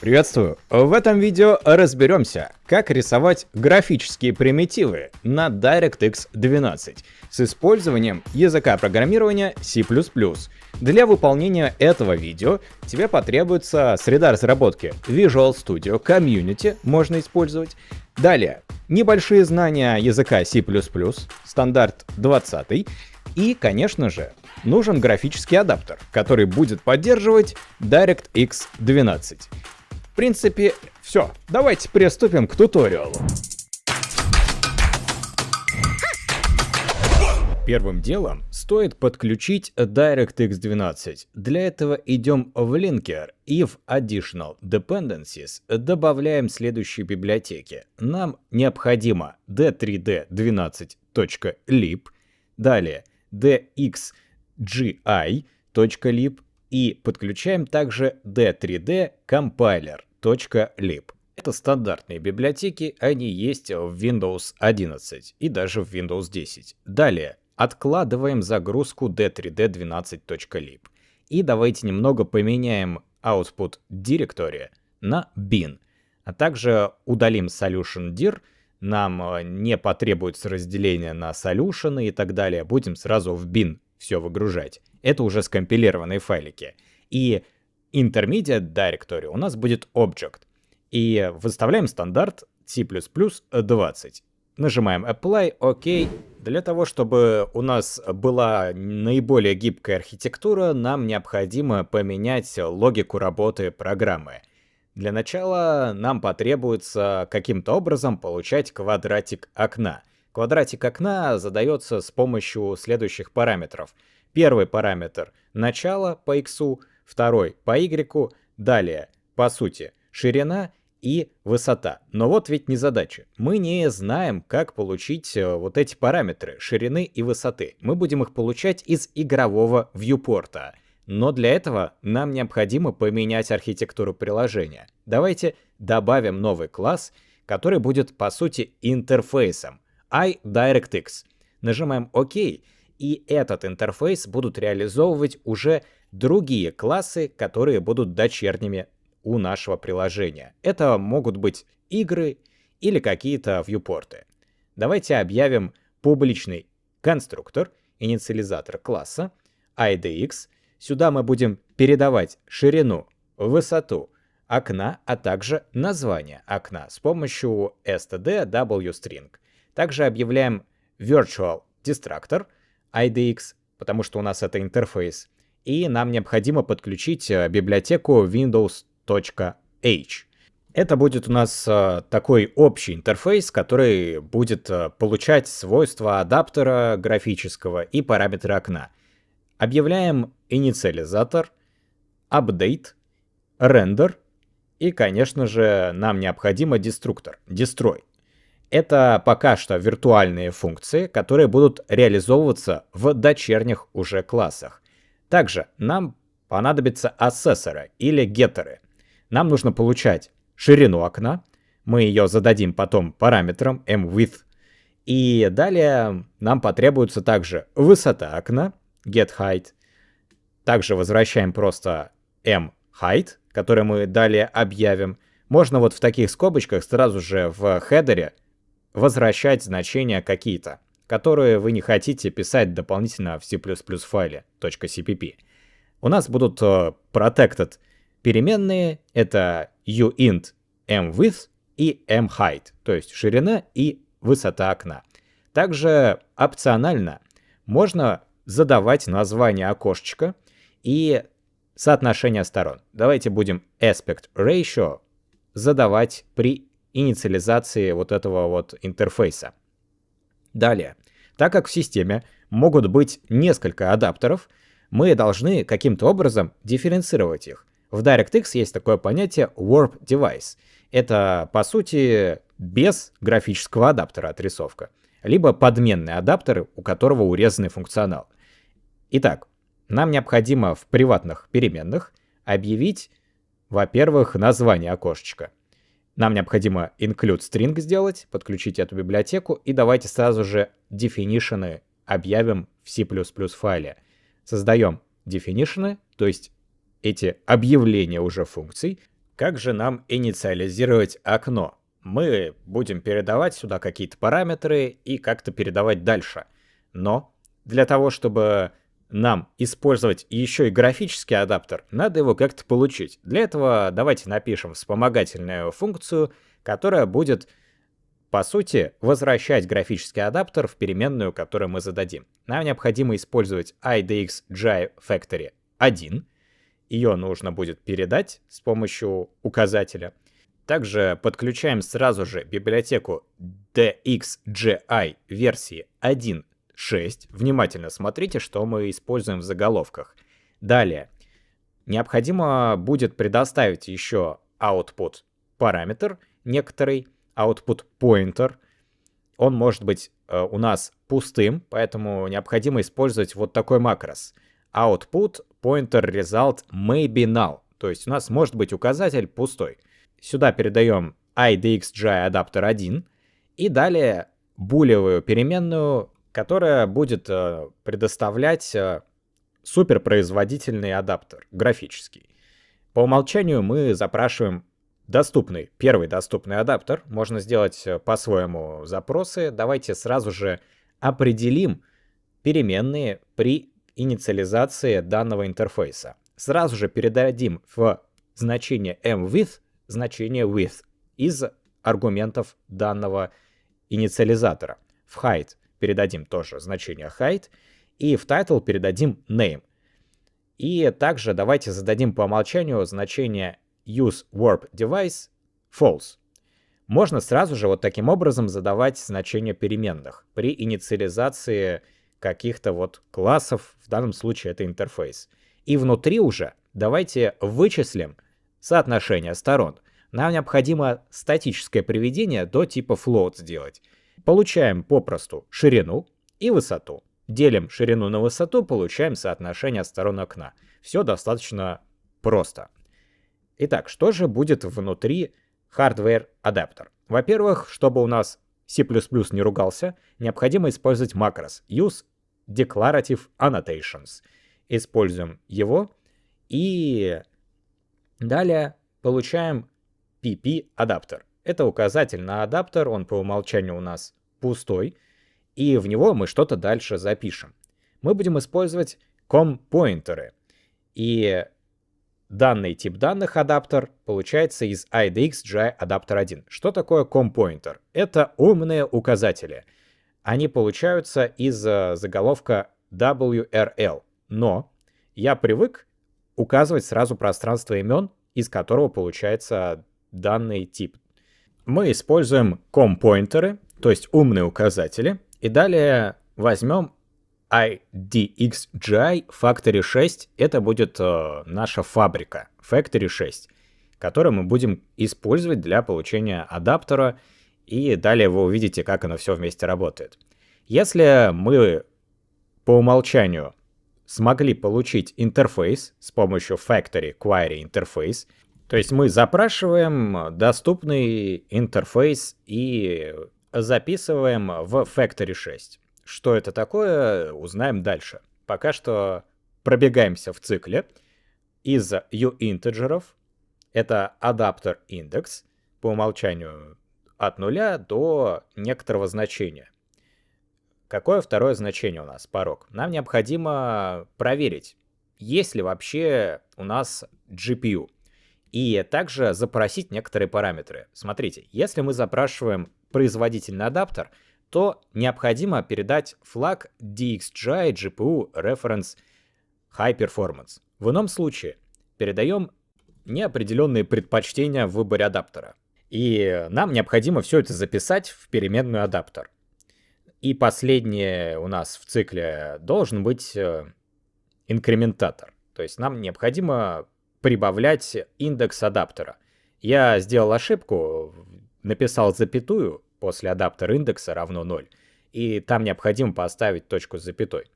Приветствую! В этом видео разберемся, как рисовать графические примитивы на DirectX 12 с использованием языка программирования C++. Для выполнения этого видео тебе потребуется среда разработки Visual Studio Community, можно использовать. Далее, небольшие знания языка C++, стандарт 20, и, конечно же, нужен графический адаптер, который будет поддерживать DirectX 12 принципе, все. Давайте приступим к туториалу. Первым делом стоит подключить DirectX 12. Для этого идем в Linker и в Additional Dependencies добавляем следующие библиотеки. Нам необходимо d3d12.lib, далее dxgi.lib и подключаем также d3d Compiler lib. Это стандартные библиотеки, они есть в Windows 11 и даже в Windows 10. Далее откладываем загрузку d3d12.lib. И давайте немного поменяем output директория на bin, а также удалим solution dir, нам э, не потребуется разделение на solution и так далее, будем сразу в bin все выгружать. Это уже скомпилированные файлики. И intermediate directory у нас будет object. И выставляем стандарт C++20. нажимаем Apply, OK. Для того, чтобы у нас была наиболее гибкая архитектура, нам необходимо поменять логику работы программы. Для начала нам потребуется каким-то образом получать квадратик окна. Квадратик окна задается с помощью следующих параметров. Первый параметр — начало по x, второй по y, далее, по сути, ширина и высота. Но вот ведь не задача. Мы не знаем, как получить э, вот эти параметры ширины и высоты. Мы будем их получать из игрового вьюпорта. Но для этого нам необходимо поменять архитектуру приложения. Давайте добавим новый класс, который будет по сути интерфейсом iDirectX. Нажимаем ОК. OK, и этот интерфейс будут реализовывать уже другие классы, которые будут дочерними у нашего приложения. Это могут быть игры или какие-то вьюпорты. Давайте объявим публичный конструктор, инициализатор класса, IDX. Сюда мы будем передавать ширину, высоту окна, а также название окна с помощью std wstring. Также объявляем virtual destructor — IDX, потому что у нас это интерфейс. И нам необходимо подключить э, библиотеку windows.h. Это будет у нас э, такой общий интерфейс, который будет э, получать свойства адаптера графического и параметры окна. Объявляем инициализатор, update, render и, конечно же, нам необходимо деструктор, destroy. Это пока что виртуальные функции, которые будут реализовываться в дочерних уже классах. Также нам понадобятся ассессоры или геттеры. Нам нужно получать ширину окна, мы ее зададим потом параметром mWidth, и далее нам потребуется также высота окна, getHeight, также возвращаем просто mHeight, который мы далее объявим. Можно вот в таких скобочках сразу же в хедере возвращать значения какие-то, которые вы не хотите писать дополнительно в C++ файле .cpp. У нас будут protected э, переменные, это uint mWidth и mHeight, то есть ширина и высота окна. Также опционально можно задавать название окошечка и соотношение сторон. Давайте будем aspect ratio задавать при инициализации вот этого вот интерфейса. Далее. Так как в системе могут быть несколько адаптеров, мы должны каким-то образом дифференцировать их. В DirectX есть такое понятие Warp Device. Это, по сути, без графического адаптера отрисовка, либо подменный адаптер, у которого урезанный функционал. Итак, нам необходимо в приватных переменных объявить, во-первых, название окошечка — нам необходимо include string сделать, подключить эту библиотеку, и давайте сразу же definition объявим в C++ файле. Создаем definition, то есть эти объявления уже функций. Как же нам инициализировать окно? Мы будем передавать сюда какие-то параметры и как-то передавать дальше. Но для того, чтобы нам использовать еще и графический адаптер, надо его как-то получить. Для этого давайте напишем вспомогательную функцию, которая будет, по сути, возвращать графический адаптер в переменную, которую мы зададим. Нам необходимо использовать IDX Factory 1. Ее нужно будет передать с помощью указателя. Также подключаем сразу же библиотеку DXGI версии 1 6. Внимательно смотрите, что мы используем в заголовках. Далее. Необходимо будет предоставить еще output параметр некоторый, output pointer. Он может быть э, у нас пустым, поэтому необходимо использовать вот такой макрос. Output pointer result maybe null. То есть у нас может быть указатель пустой. Сюда передаем idxgi адаптер 1 и далее булевую переменную которая будет э, предоставлять э, суперпроизводительный адаптер, графический. По умолчанию мы запрашиваем доступный, первый доступный адаптер. Можно сделать э, по-своему запросы. Давайте сразу же определим переменные при инициализации данного интерфейса. Сразу же передадим в значение mWith значение width из аргументов данного инициализатора в height передадим тоже значение height, и в title передадим name. И также давайте зададим по умолчанию значение use warp device false. Можно сразу же вот таким образом задавать значения переменных при инициализации каких-то вот классов, в данном случае это интерфейс. И внутри уже давайте вычислим соотношение сторон. Нам необходимо статическое приведение до типа float сделать. Получаем попросту ширину и высоту. Делим ширину на высоту, получаем соотношение сторон окна. Все достаточно просто. Итак, что же будет внутри Hardware adapter Во-первых, чтобы у нас C++ не ругался, необходимо использовать макрос use declarative annotations. Используем его и далее получаем PP адаптер. Это указатель на адаптер, он по умолчанию у нас пустой, и в него мы что-то дальше запишем. Мы будем использовать компоинтеры, И данный тип данных адаптер получается из IDX.GI Adapter 1. Что такое компоинтер? Это умные указатели. Они получаются из э, заголовка WRL. Но я привык указывать сразу пространство имен, из которого получается данный тип мы используем компоинтеры, то есть умные указатели, и далее возьмем IDXGI Factory 6, это будет э, наша фабрика Factory 6, которую мы будем использовать для получения адаптера, и далее вы увидите, как оно все вместе работает. Если мы по умолчанию смогли получить интерфейс с помощью Factory Query Interface, то есть мы запрашиваем доступный интерфейс и записываем в Factory 6. Что это такое, узнаем дальше. Пока что пробегаемся в цикле из uInteger'ов. Это адаптер индекс по умолчанию от нуля до некоторого значения. Какое второе значение у нас, порог? Нам необходимо проверить, есть ли вообще у нас GPU и также запросить некоторые параметры. Смотрите, если мы запрашиваем производительный адаптер, то необходимо передать флаг DXGI GPU Reference High Performance. В ином случае передаем неопределенные предпочтения в выборе адаптера. И нам необходимо все это записать в переменную адаптер. И последнее у нас в цикле должен быть э, инкрементатор. То есть нам необходимо прибавлять индекс адаптера. Я сделал ошибку, написал запятую после адаптер индекса равно 0, и там необходимо поставить точку с запятой.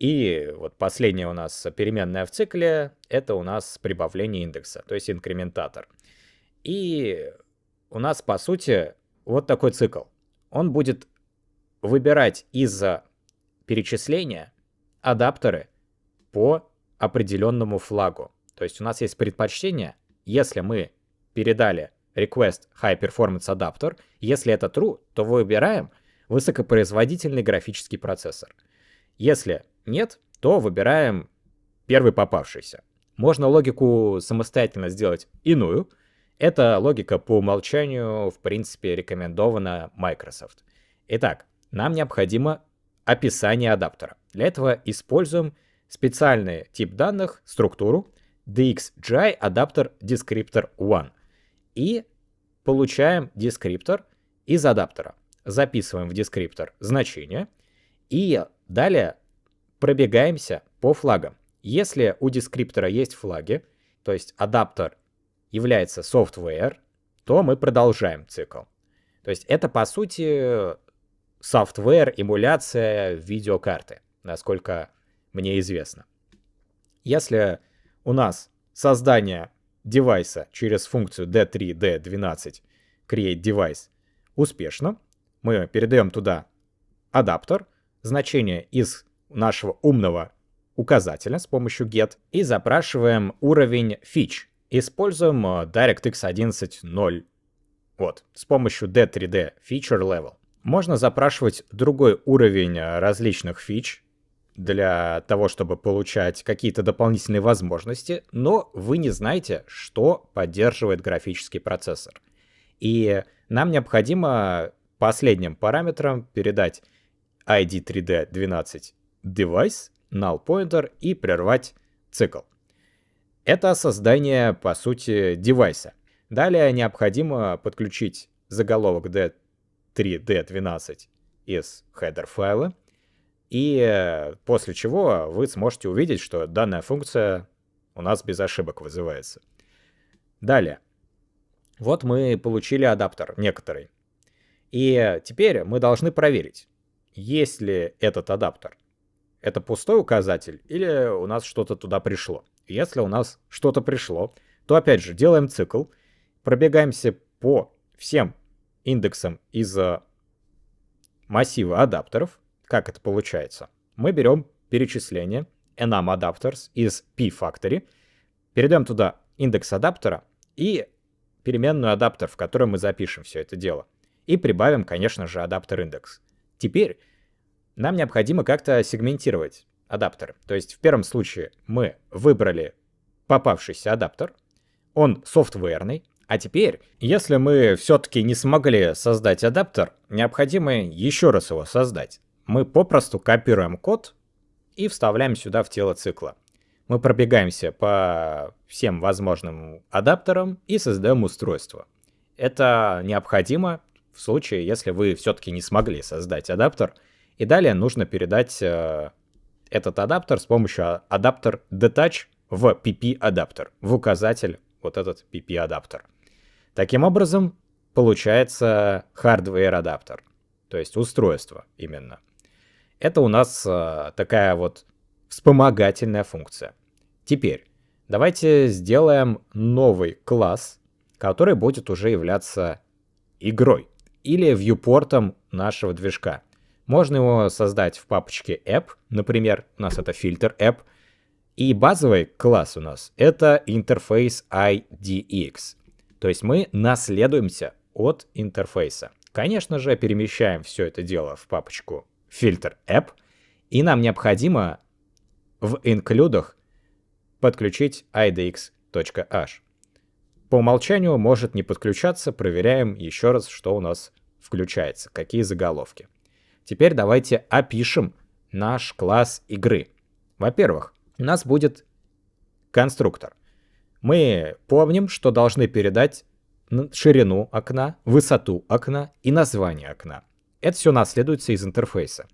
И вот последняя у нас переменная в цикле, это у нас прибавление индекса, то есть инкрементатор. И у нас, по сути, вот такой цикл. Он будет выбирать из перечисления адаптеры по определенному флагу. То есть у нас есть предпочтение, если мы передали request high performance adapter, если это true, то выбираем высокопроизводительный графический процессор. Если нет, то выбираем первый попавшийся. Можно логику самостоятельно сделать иную. Эта логика по умолчанию, в принципе, рекомендована Microsoft. Итак, нам необходимо описание адаптера. Для этого используем специальный тип данных, структуру, DXGI adapter Descriptor 1. И получаем дескриптор из адаптера. Записываем в дескриптор значение. И далее пробегаемся по флагам. Если у дескриптора есть флаги, то есть адаптер является software, то мы продолжаем цикл. То есть это, по сути, software, эмуляция видеокарты, насколько мне известно. Если у нас создание девайса через функцию d3d12 create device успешно. Мы передаем туда адаптер, значение из нашего умного указателя с помощью get и запрашиваем уровень фич. Используем э, DirectX 11.0. Вот, с помощью D3D Feature Level. Можно запрашивать другой уровень э, различных фич, для того, чтобы получать какие-то дополнительные возможности, но вы не знаете, что поддерживает графический процессор. И нам необходимо последним параметром передать ID 3D 12 device, null pointer и прервать цикл. Это создание, по сути, девайса. Далее необходимо подключить заголовок D3D12 из header файла, и э, после чего вы сможете увидеть, что данная функция у нас без ошибок вызывается. Далее. Вот мы получили адаптер некоторый. И теперь мы должны проверить, есть ли этот адаптер. Это пустой указатель или у нас что-то туда пришло. Если у нас что-то пришло, то опять же делаем цикл, пробегаемся по всем индексам из э, массива адаптеров, как это получается? Мы берем перечисление enum adapters из p-factory, перейдем туда индекс адаптера и переменную адаптер, в которую мы запишем все это дело. И прибавим, конечно же, адаптер индекс. Теперь нам необходимо как-то сегментировать адаптеры. То есть в первом случае мы выбрали попавшийся адаптер, он софтверный, а теперь, если мы все-таки не смогли создать адаптер, необходимо еще раз его создать мы попросту копируем код и вставляем сюда в тело цикла. Мы пробегаемся по всем возможным адаптерам и создаем устройство. Это необходимо в случае, если вы все-таки не смогли создать адаптер, и далее нужно передать э, этот адаптер с помощью а, адаптер detach в PP адаптер, в указатель вот этот PP адаптер. Таким образом, получается hardware адаптер, то есть устройство именно. Это у нас э, такая вот вспомогательная функция. Теперь давайте сделаем новый класс, который будет уже являться игрой или вьюпортом нашего движка. Можно его создать в папочке app, например, у нас это фильтр app, и базовый класс у нас это интерфейс IDX. То есть мы наследуемся от интерфейса. Конечно же, перемещаем все это дело в папочку фильтр app, и нам необходимо в инклюдах подключить idx.h. По умолчанию может не подключаться, проверяем еще раз, что у нас включается, какие заголовки. Теперь давайте опишем наш класс игры. Во-первых, у нас будет конструктор. Мы помним, что должны передать ширину окна, высоту окна и название окна. Это все наследуется из интерфейса.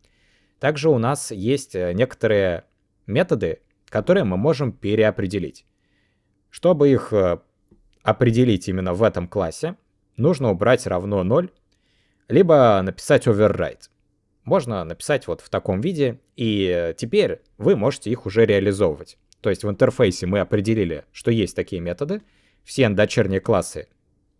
Также у нас есть э, некоторые методы, которые мы можем переопределить. Чтобы их э, определить именно в этом классе, нужно убрать равно 0, либо написать override. Можно написать вот в таком виде, и э, теперь вы можете их уже реализовывать. То есть в интерфейсе мы определили, что есть такие методы, все дочерние классы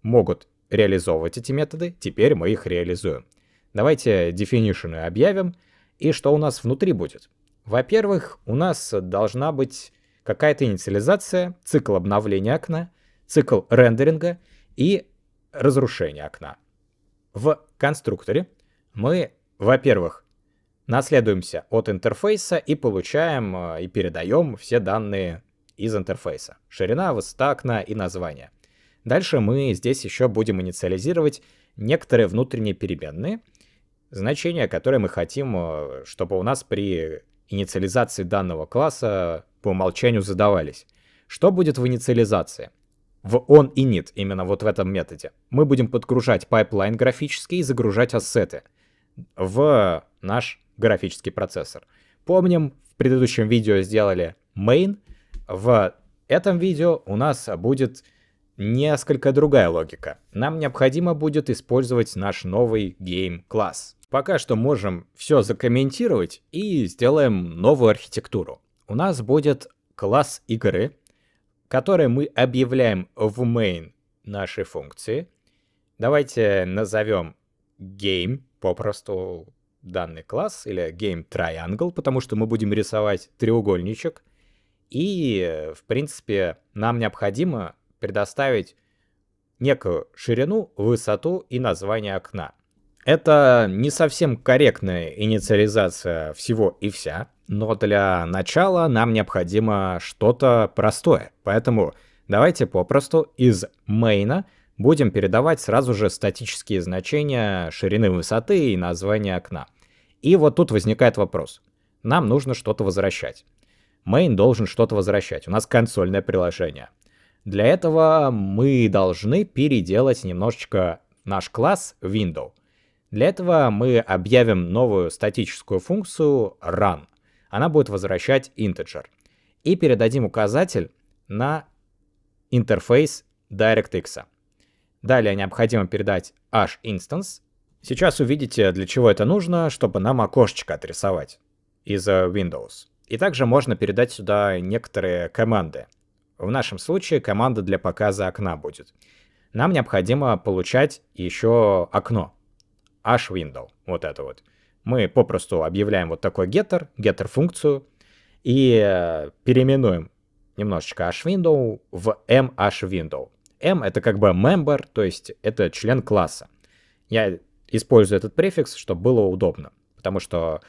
могут реализовывать эти методы, теперь мы их реализуем. Давайте definition объявим, и что у нас внутри будет. Во-первых, у нас должна быть какая-то инициализация, цикл обновления окна, цикл рендеринга и разрушение окна. В конструкторе мы, во-первых, наследуемся от интерфейса и получаем э, и передаем все данные из интерфейса. Ширина, высота окна и название. Дальше мы здесь еще будем инициализировать некоторые внутренние переменные — значение, которое мы хотим, э, чтобы у нас при инициализации данного класса по умолчанию задавались. Что будет в инициализации? В on init, именно вот в этом методе, мы будем подгружать пайплайн графический и загружать ассеты в наш графический процессор. Помним, в предыдущем видео сделали main, в этом видео у нас будет несколько другая логика. Нам необходимо будет использовать наш новый Game класс Пока что можем все закомментировать и сделаем новую архитектуру. У нас будет класс игры, который мы объявляем в main нашей функции. Давайте назовем game, попросту данный класс, или game triangle, потому что мы будем рисовать треугольничек. И, э, в принципе, нам необходимо предоставить некую ширину, высоту и название окна. Это не совсем корректная инициализация всего и вся, но для начала нам необходимо что-то простое. Поэтому давайте попросту из мейна будем передавать сразу же статические значения ширины высоты и название окна. И вот тут возникает вопрос. Нам нужно что-то возвращать. Main должен что-то возвращать. У нас консольное приложение. Для этого мы должны переделать немножечко наш класс window. Для этого мы объявим новую статическую функцию run. Она будет возвращать integer. И передадим указатель на интерфейс DirectX. Далее необходимо передать h instance. Сейчас увидите, для чего это нужно, чтобы нам окошечко отрисовать из э, Windows. И также можно передать сюда некоторые команды. В нашем случае команда для показа окна будет. Нам необходимо получать еще окно. H-window, вот это вот. Мы попросту объявляем вот такой getter, getter функцию, и э, переименуем немножечко h-window в m-h-window. m — это как бы member, то есть это член класса. Я использую этот префикс, чтобы было удобно, потому что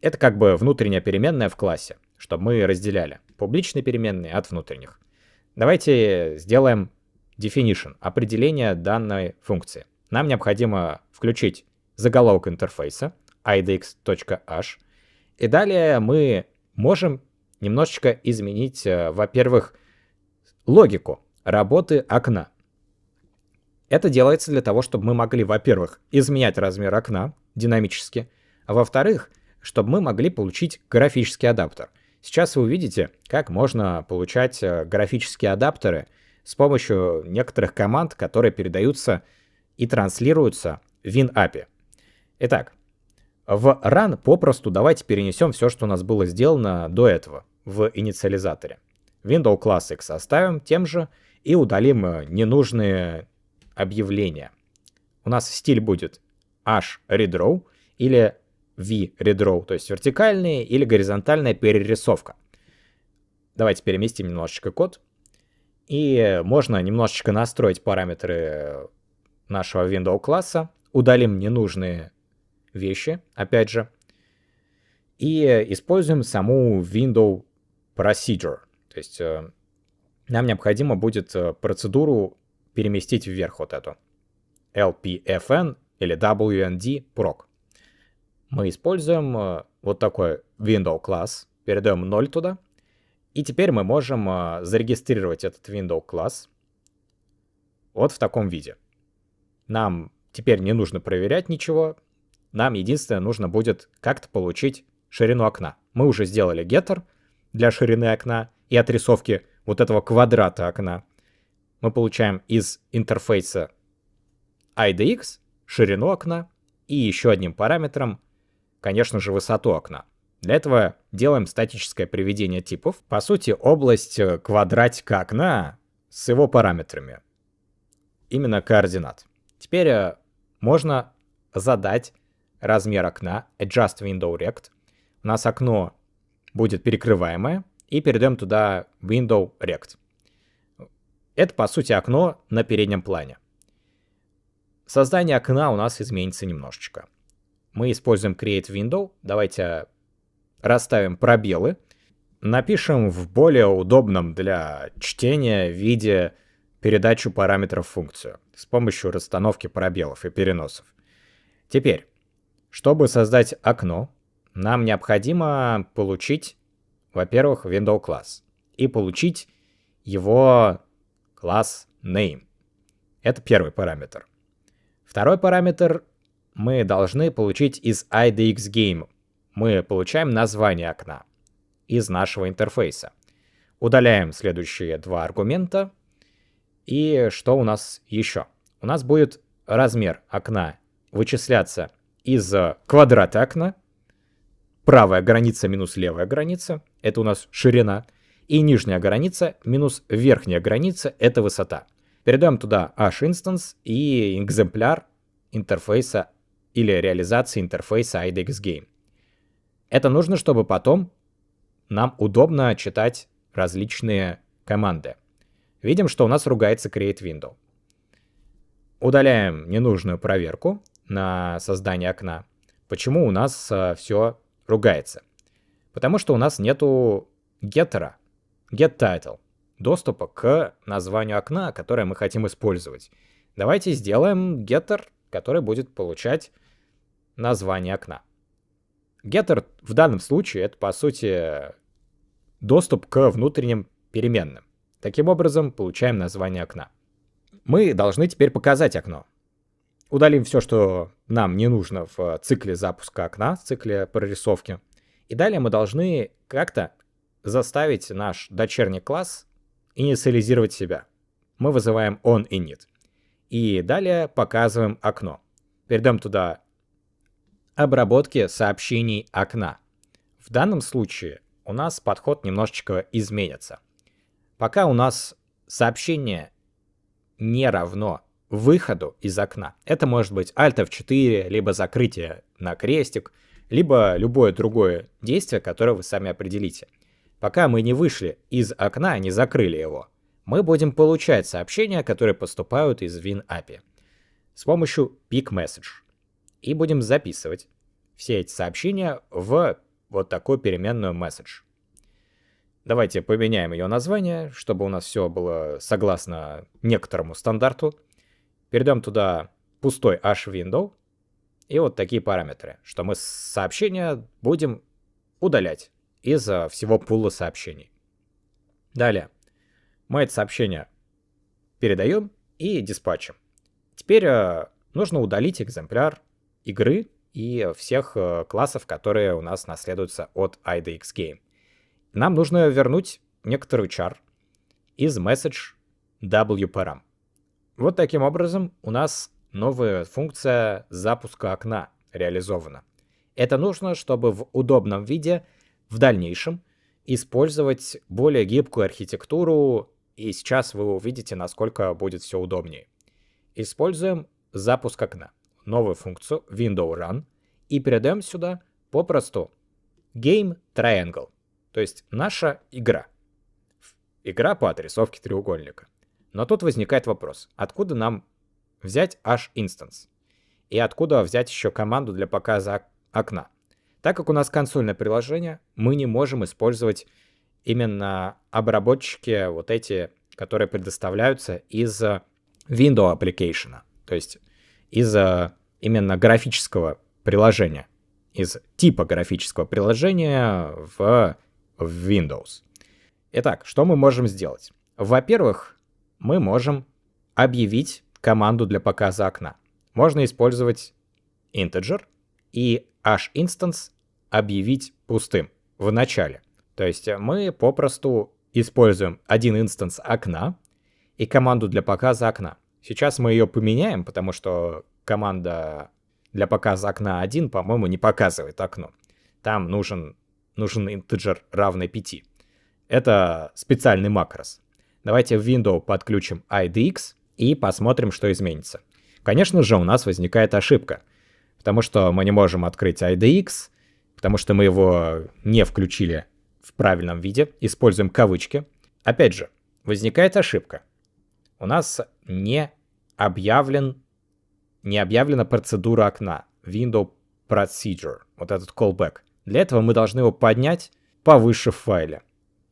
это как бы внутренняя переменная в классе, чтобы мы разделяли публичные переменные от внутренних. Давайте сделаем definition, определение данной функции. Нам необходимо включить заголовок интерфейса idx.h, и далее мы можем немножечко изменить, э, во-первых, логику работы окна. Это делается для того, чтобы мы могли, во-первых, изменять размер окна динамически, а во-вторых, чтобы мы могли получить графический адаптер. Сейчас вы увидите, как можно получать э, графические адаптеры с помощью некоторых команд, которые передаются и транслируются в WinAPI. Итак, в run попросту давайте перенесем все, что у нас было сделано до этого в инициализаторе. Window Class оставим тем же и удалим э, ненужные объявления. У нас стиль будет hredraw или V-redraw, то есть вертикальная или горизонтальная перерисовка. Давайте переместим немножечко код. И можно немножечко настроить параметры нашего window класса. Удалим ненужные вещи, опять же. И используем саму window procedure. То есть э, нам необходимо будет э, процедуру переместить вверх вот эту. LPFN или WND proc мы используем э, вот такой window класс, передаем 0 туда, и теперь мы можем э, зарегистрировать этот window класс вот в таком виде. Нам теперь не нужно проверять ничего, нам единственное нужно будет как-то получить ширину окна. Мы уже сделали геттер для ширины окна и отрисовки вот этого квадрата окна. Мы получаем из интерфейса IDX ширину окна и еще одним параметром конечно же, высоту окна. Для этого делаем статическое приведение типов, по сути, область э, квадратика окна с его параметрами, именно координат. Теперь э, можно задать размер окна Adjust Window Rect. У нас окно будет перекрываемое, и перейдем туда Window Rect. Это, по сути, окно на переднем плане. Создание окна у нас изменится немножечко мы используем create window. Давайте расставим пробелы. Напишем в более удобном для чтения виде передачу параметров функцию с помощью расстановки пробелов и переносов. Теперь, чтобы создать окно, нам необходимо получить, во-первых, window класс и получить его класс name. Это первый параметр. Второй параметр мы должны получить из IDX Game. Мы получаем название окна из нашего интерфейса. Удаляем следующие два аргумента. И что у нас еще? У нас будет размер окна вычисляться из квадрата окна. Правая граница минус левая граница. Это у нас ширина. И нижняя граница минус верхняя граница. Это высота. Передаем туда h instance и экземпляр интерфейса или реализации интерфейса IDEX Game. Это нужно, чтобы потом нам удобно читать различные команды. Видим, что у нас ругается create window. Удаляем ненужную проверку на создание окна. Почему у нас э, все ругается? Потому что у нас нету геттера, get title, доступа к названию окна, которое мы хотим использовать. Давайте сделаем геттер, который будет получать название окна. Getter в данном случае это по сути доступ к внутренним переменным. Таким образом, получаем название окна. Мы должны теперь показать окно. Удалим все, что нам не нужно в цикле запуска окна, в цикле прорисовки. И далее мы должны как-то заставить наш дочерний класс инициализировать себя. Мы вызываем on init. И далее показываем окно. Перейдем туда обработки сообщений окна. В данном случае у нас подход немножечко изменится. Пока у нас сообщение не равно выходу из окна. Это может быть Alt F4, либо закрытие на крестик, либо любое другое действие, которое вы сами определите. Пока мы не вышли из окна, а не закрыли его, мы будем получать сообщения, которые поступают из WinAPI с помощью pick и будем записывать все эти сообщения в вот такую переменную message. Давайте поменяем ее название, чтобы у нас все было согласно некоторому стандарту. Перейдем туда пустой h-window и вот такие параметры, что мы сообщения будем удалять из а, всего пула сообщений. Далее. Мы это сообщение передаем и диспатчем. Теперь э, нужно удалить экземпляр игры и всех э, классов, которые у нас наследуются от IDX Game. Нам нужно вернуть некоторый char из message wparam. Вот таким образом у нас новая функция запуска окна реализована. Это нужно, чтобы в удобном виде в дальнейшем использовать более гибкую архитектуру, и сейчас вы увидите, насколько будет все удобнее. Используем запуск окна новую функцию window run и передаем сюда попросту game triangle, то есть наша игра. Игра по отрисовке треугольника. Но тут возникает вопрос, откуда нам взять аж instance? И откуда взять еще команду для показа окна? Так как у нас консольное приложение, мы не можем использовать именно обработчики вот эти, которые предоставляются из э, window application, то есть из э, именно графического приложения, из типа графического приложения в Windows. Итак, что мы можем сделать? Во-первых, мы можем объявить команду для показа окна. Можно использовать integer и hInstance объявить пустым в начале. То есть мы попросту используем один инстанс окна и команду для показа окна. Сейчас мы ее поменяем, потому что команда для показа окна 1, по-моему, не показывает окно. Там нужен, нужен интеджер равный 5. Это специальный макрос. Давайте в window подключим IDX и посмотрим, что изменится. Конечно же, у нас возникает ошибка, потому что мы не можем открыть IDX, потому что мы его не включили в правильном виде, используем кавычки. Опять же, возникает ошибка. У нас не объявлен не объявлена процедура окна, window procedure, вот этот callback. Для этого мы должны его поднять повыше в файле.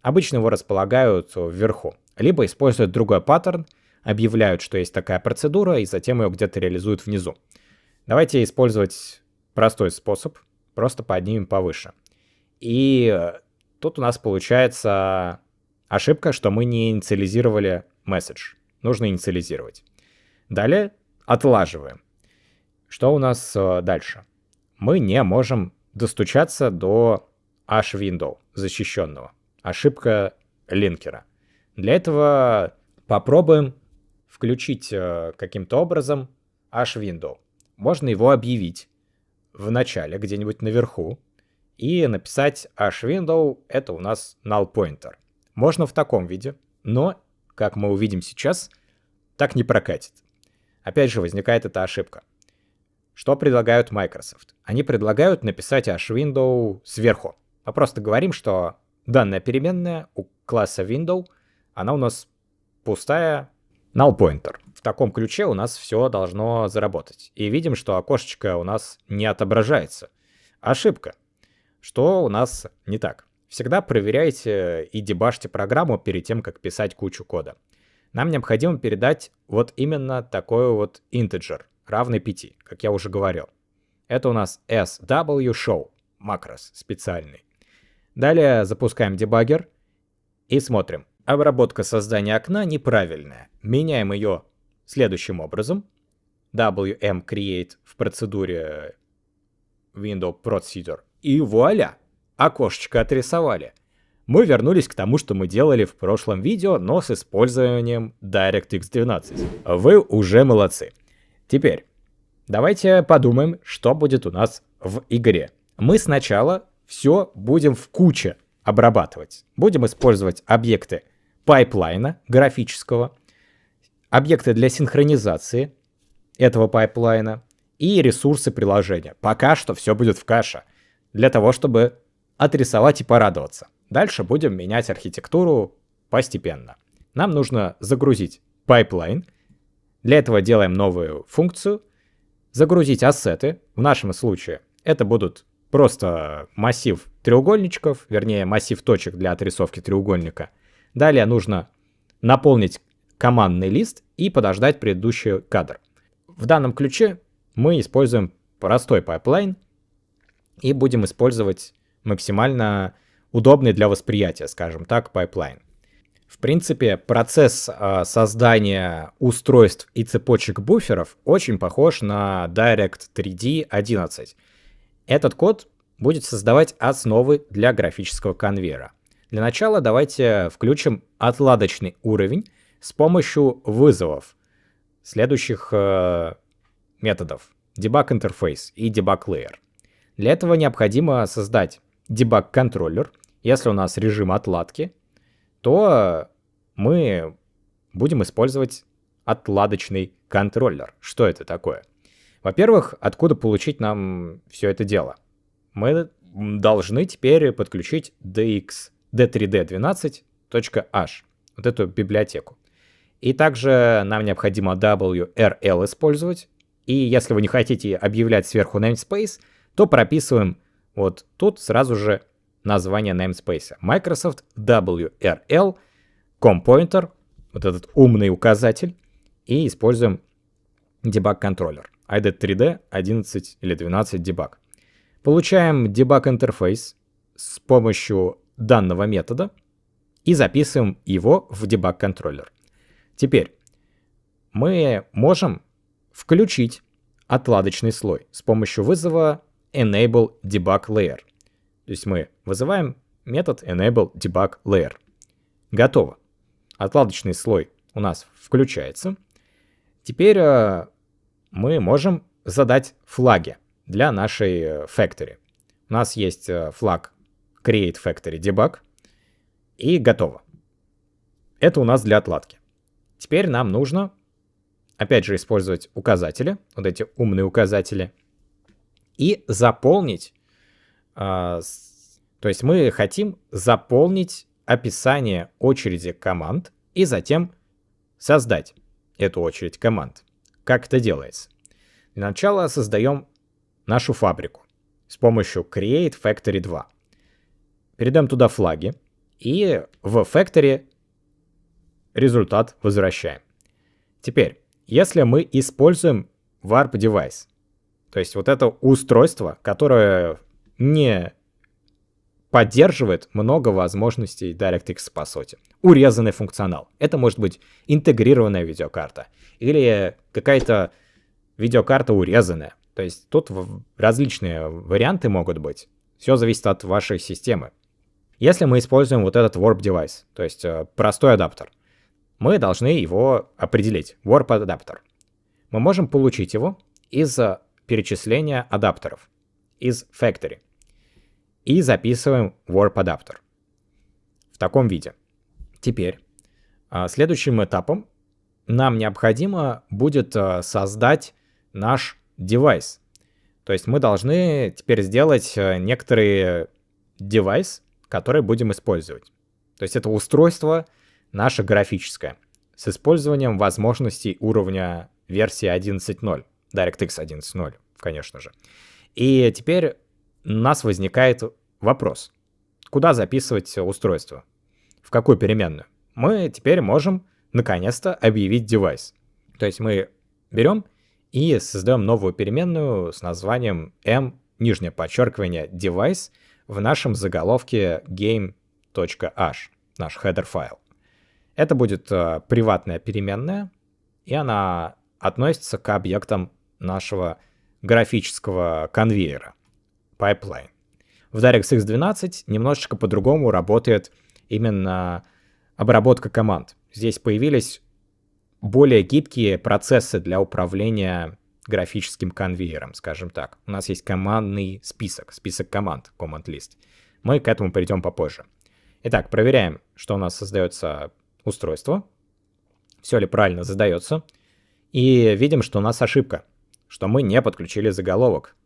Обычно его располагают вверху. Либо используют другой паттерн, объявляют, что есть такая процедура, и затем ее где-то реализуют внизу. Давайте использовать простой способ, просто поднимем повыше. И э, тут у нас получается ошибка, что мы не инициализировали message. Нужно инициализировать. Далее отлаживаем. Что у нас э, дальше? Мы не можем достучаться до H-window защищенного. Ошибка линкера. Для этого попробуем включить э, каким-то образом H-window. Можно его объявить в начале, где-нибудь наверху, и написать H-window — это у нас null pointer. Можно в таком виде, но, как мы увидим сейчас, так не прокатит. Опять же, возникает эта ошибка. Что предлагают Microsoft? Они предлагают написать hwindow сверху. Мы просто говорим, что данная переменная у класса window, она у нас пустая null pointer. В таком ключе у нас все должно заработать. И видим, что окошечко у нас не отображается. Ошибка. Что у нас не так? Всегда проверяйте и дебажьте программу перед тем, как писать кучу кода нам необходимо передать вот именно такой вот integer, равный 5, как я уже говорил. Это у нас swshow, макрос специальный. Далее запускаем дебаггер и смотрим. Обработка создания окна неправильная. Меняем ее следующим образом. wm-create в процедуре window procedure. И вуаля! Окошечко отрисовали мы вернулись к тому, что мы делали в прошлом видео, но с использованием DirectX 12. Вы уже молодцы. Теперь, давайте подумаем, что будет у нас в игре. Мы сначала все будем в куче обрабатывать. Будем использовать объекты пайплайна графического, объекты для синхронизации этого пайплайна и ресурсы приложения. Пока что все будет в каше, для того, чтобы отрисовать и порадоваться. Дальше будем менять архитектуру постепенно. Нам нужно загрузить пайплайн. Для этого делаем новую функцию. Загрузить ассеты. В нашем случае это будут просто массив треугольничков, вернее массив точек для отрисовки треугольника. Далее нужно наполнить командный лист и подождать предыдущий кадр. В данном ключе мы используем простой пайплайн и будем использовать максимально удобный для восприятия, скажем так, пайплайн. В принципе, процесс э, создания устройств и цепочек буферов очень похож на Direct 3D 11. Этот код будет создавать основы для графического конвейера. Для начала давайте включим отладочный уровень с помощью вызовов следующих э, методов debug Interface и debug layer. Для этого необходимо создать Дебаг контроллер Если у нас режим отладки, то мы будем использовать отладочный контроллер. Что это такое? Во-первых, откуда получить нам все это дело? Мы должны теперь подключить DX D3D12.h, вот эту библиотеку. И также нам необходимо WRL использовать. И если вы не хотите объявлять сверху namespace, то прописываем вот тут сразу же название namespace. Microsoft WRL Compointer, вот этот умный указатель, и используем debug контроллер ID 3D 11 или 12 debug. Получаем debug интерфейс с помощью данного метода и записываем его в debug контроллер. Теперь мы можем включить отладочный слой с помощью вызова enable debug layer. То есть мы вызываем метод enable debug layer. Готово. Отладочный слой у нас включается. Теперь э, мы можем задать флаги для нашей э, factory. У нас есть э, флаг create factory debug и готово. Это у нас для отладки. Теперь нам нужно опять же использовать указатели, вот эти умные указатели, и заполнить. А, то есть мы хотим заполнить описание очереди команд и затем создать эту очередь команд. Как это делается? Для начала создаем нашу фабрику с помощью create factory 2. Передаем туда флаги и в factory результат возвращаем. Теперь, если мы используем warp device. То есть вот это устройство, которое не поддерживает много возможностей DirectX по сути. Урезанный функционал. Это может быть интегрированная видеокарта или какая-то видеокарта урезанная. То есть тут различные варианты могут быть. Все зависит от вашей системы. Если мы используем вот этот Warp девайс, то есть э, простой адаптер, мы должны его определить, Warp адаптер. Мы можем получить его из э, перечисление адаптеров из Factory и записываем Warp адаптер в таком виде. Теперь а, следующим этапом нам необходимо будет а, создать наш девайс. То есть мы должны теперь сделать а, некоторый девайс, который будем использовать. То есть это устройство наше графическое с использованием возможностей уровня версии 11.0. DirectX 11.0, конечно же. И теперь у нас возникает вопрос, куда записывать устройство, в какую переменную. Мы теперь можем наконец-то объявить девайс. То есть мы берем и создаем новую переменную с названием m, нижнее подчеркивание, device в нашем заголовке game.h, наш header файл. Это будет э, приватная переменная, и она относится к объектам нашего графического конвейера, pipeline. В DirectX 12 немножечко по-другому работает именно обработка команд. Здесь появились более гибкие процессы для управления графическим конвейером, скажем так. У нас есть командный список, список команд, command list. Мы к этому перейдем попозже. Итак, проверяем, что у нас создается устройство, все ли правильно задается, и видим, что у нас ошибка — что мы не подключили заголовок.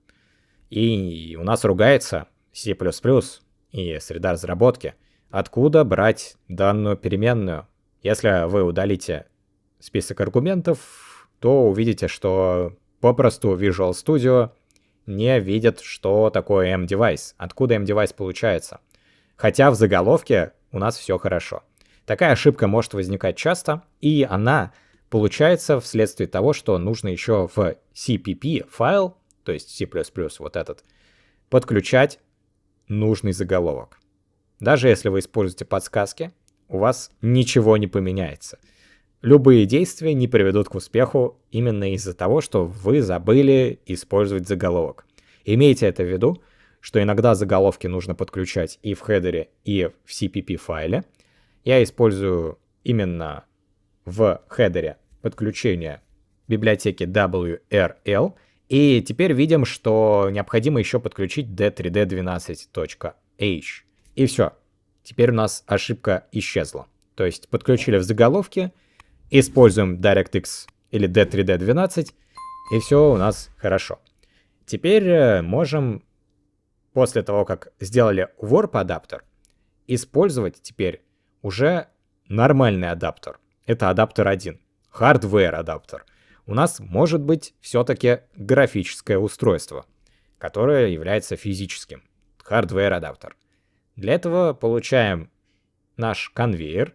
И у нас ругается C++ и среда разработки. Откуда брать данную переменную? Если вы удалите список аргументов, то увидите, что попросту Visual Studio не видит, что такое M-девайс, откуда M-девайс получается. Хотя в заголовке у нас все хорошо. Такая ошибка может возникать часто, и она Получается, вследствие того, что нужно еще в CPP файл, то есть C++ вот этот, подключать нужный заголовок. Даже если вы используете подсказки, у вас ничего не поменяется. Любые действия не приведут к успеху именно из-за того, что вы забыли использовать заголовок. Имейте это в виду, что иногда заголовки нужно подключать и в хедере, и в CPP файле. Я использую именно в хедере подключения библиотеки WRL. И теперь видим, что необходимо еще подключить d3d12.h. И все. Теперь у нас ошибка исчезла. То есть подключили в заголовке, используем DirectX или D3D12, и все у нас хорошо. Теперь э, можем, после того, как сделали Warp адаптер, использовать теперь уже нормальный адаптер. Это адаптер 1 hardware адаптер, у нас может быть все-таки графическое устройство, которое является физическим. Hardware адаптер. Для этого получаем наш конвейер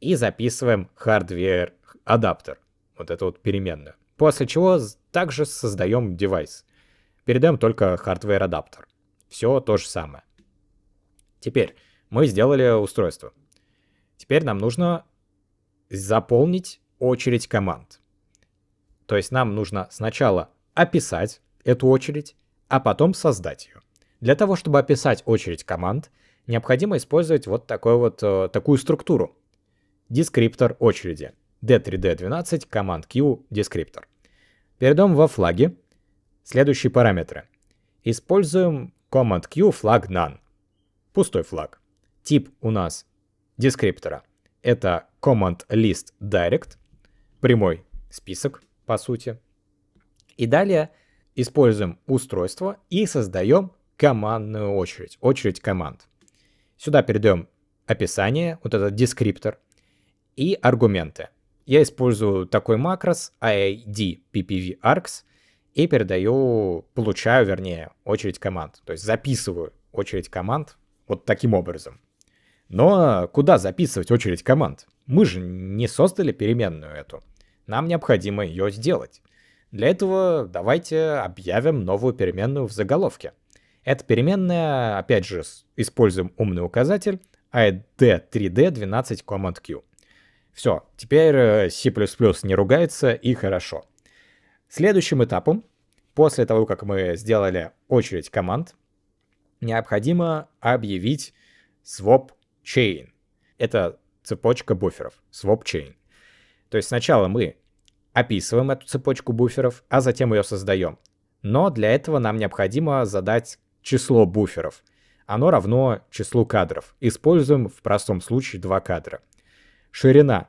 и записываем hardware адаптер. Вот это вот переменную. После чего также создаем девайс. Передаем только hardware адаптер. Все то же самое. Теперь мы сделали устройство. Теперь нам нужно заполнить очередь команд. То есть нам нужно сначала описать эту очередь, а потом создать ее. Для того, чтобы описать очередь команд, необходимо использовать вот, такой вот э, такую структуру. Дескриптор очереди. D3D12, команд Q, дескриптор. Перейдем во флаги. Следующие параметры. Используем команд Q флаг none. Пустой флаг. Тип у нас дескриптора. Это command list direct прямой список, по сути. И далее используем устройство и создаем командную очередь, очередь команд. Сюда передаем описание, вот этот дескриптор, и аргументы. Я использую такой макрос ID PPV args и передаю, получаю, вернее, очередь команд. То есть записываю очередь команд вот таким образом. Но куда записывать очередь команд? Мы же не создали переменную эту. Нам необходимо ее сделать. Для этого давайте объявим новую переменную в заголовке. Эта переменная, опять же, используем умный указатель id3d12 а Все, теперь э, C++ не ругается и хорошо. Следующим этапом, после того, как мы сделали очередь команд, необходимо объявить swap chain. Это цепочка буферов, swap chain. То есть сначала мы описываем эту цепочку буферов, а затем ее создаем. Но для этого нам необходимо задать число буферов. Оно равно числу кадров. Используем в простом случае два кадра. Ширина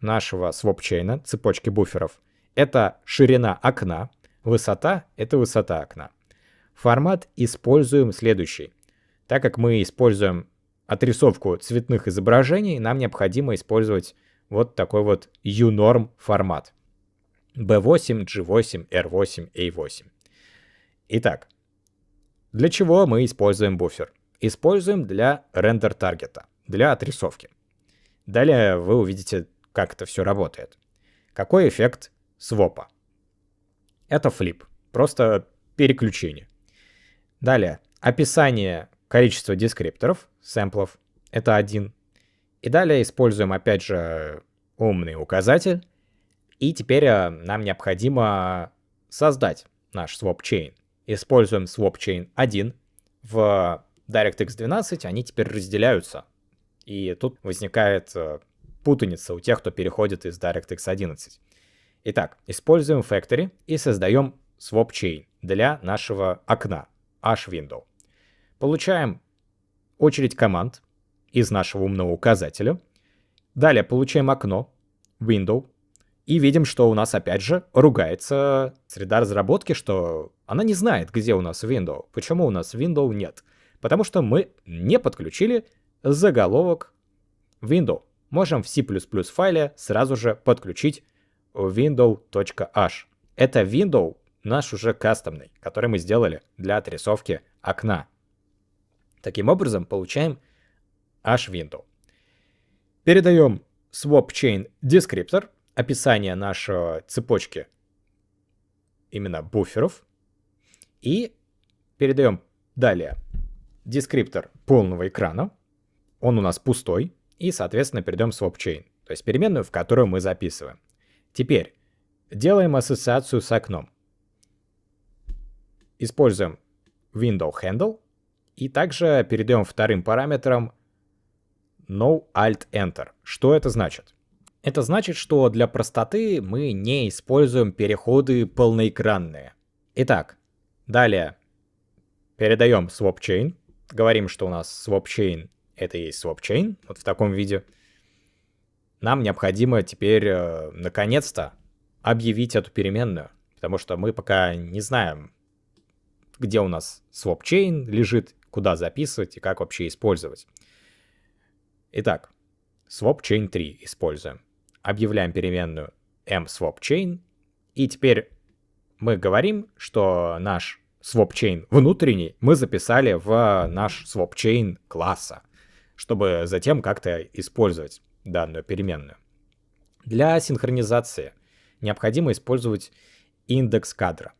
нашего свопчейна, цепочки буферов, это ширина окна, высота — это высота окна. Формат используем следующий. Так как мы используем отрисовку цветных изображений, нам необходимо использовать вот такой вот U-норм формат. B8, G8, R8, A8. Итак, для чего мы используем буфер? Используем для рендер-таргета, для отрисовки. Далее вы увидите, как это все работает. Какой эффект свопа? Это флип, просто переключение. Далее, описание количества дескрипторов, сэмплов, это один и далее используем опять же умный указатель. И теперь э, нам необходимо создать наш swap chain. Используем swap chain 1. В DirectX 12 они теперь разделяются. И тут возникает э, путаница у тех, кто переходит из DirectX 11. Итак, используем Factory и создаем swap chain для нашего окна H-window. Получаем очередь команд, из нашего умного указателя. Далее получаем окно, window, и видим, что у нас опять же ругается среда разработки, что она не знает, где у нас window, почему у нас window нет. Потому что мы не подключили заголовок window. Можем в C++ файле сразу же подключить window.h. Это window наш уже кастомный, который мы сделали для отрисовки окна. Таким образом, получаем H-window. Передаем swap chain descriptor, описание нашей цепочки именно буферов. И передаем далее дескриптор полного экрана. Он у нас пустой. И, соответственно, передаем swap chain, то есть переменную, в которую мы записываем. Теперь делаем ассоциацию с окном. Используем window handle и также передаем вторым параметром No Alt Enter. Что это значит? Это значит, что для простоты мы не используем переходы полноэкранные. Итак, далее передаем swap chain. Говорим, что у нас swap chain это и есть swap chain, вот в таком виде. Нам необходимо теперь, э, наконец-то, объявить эту переменную, потому что мы пока не знаем, где у нас swap chain лежит, куда записывать и как вообще использовать. Итак, swap chain 3 используем. Объявляем переменную m swap chain. И теперь мы говорим, что наш swap chain внутренний мы записали в наш swap chain класса, чтобы затем как-то использовать данную переменную. Для синхронизации необходимо использовать индекс кадра.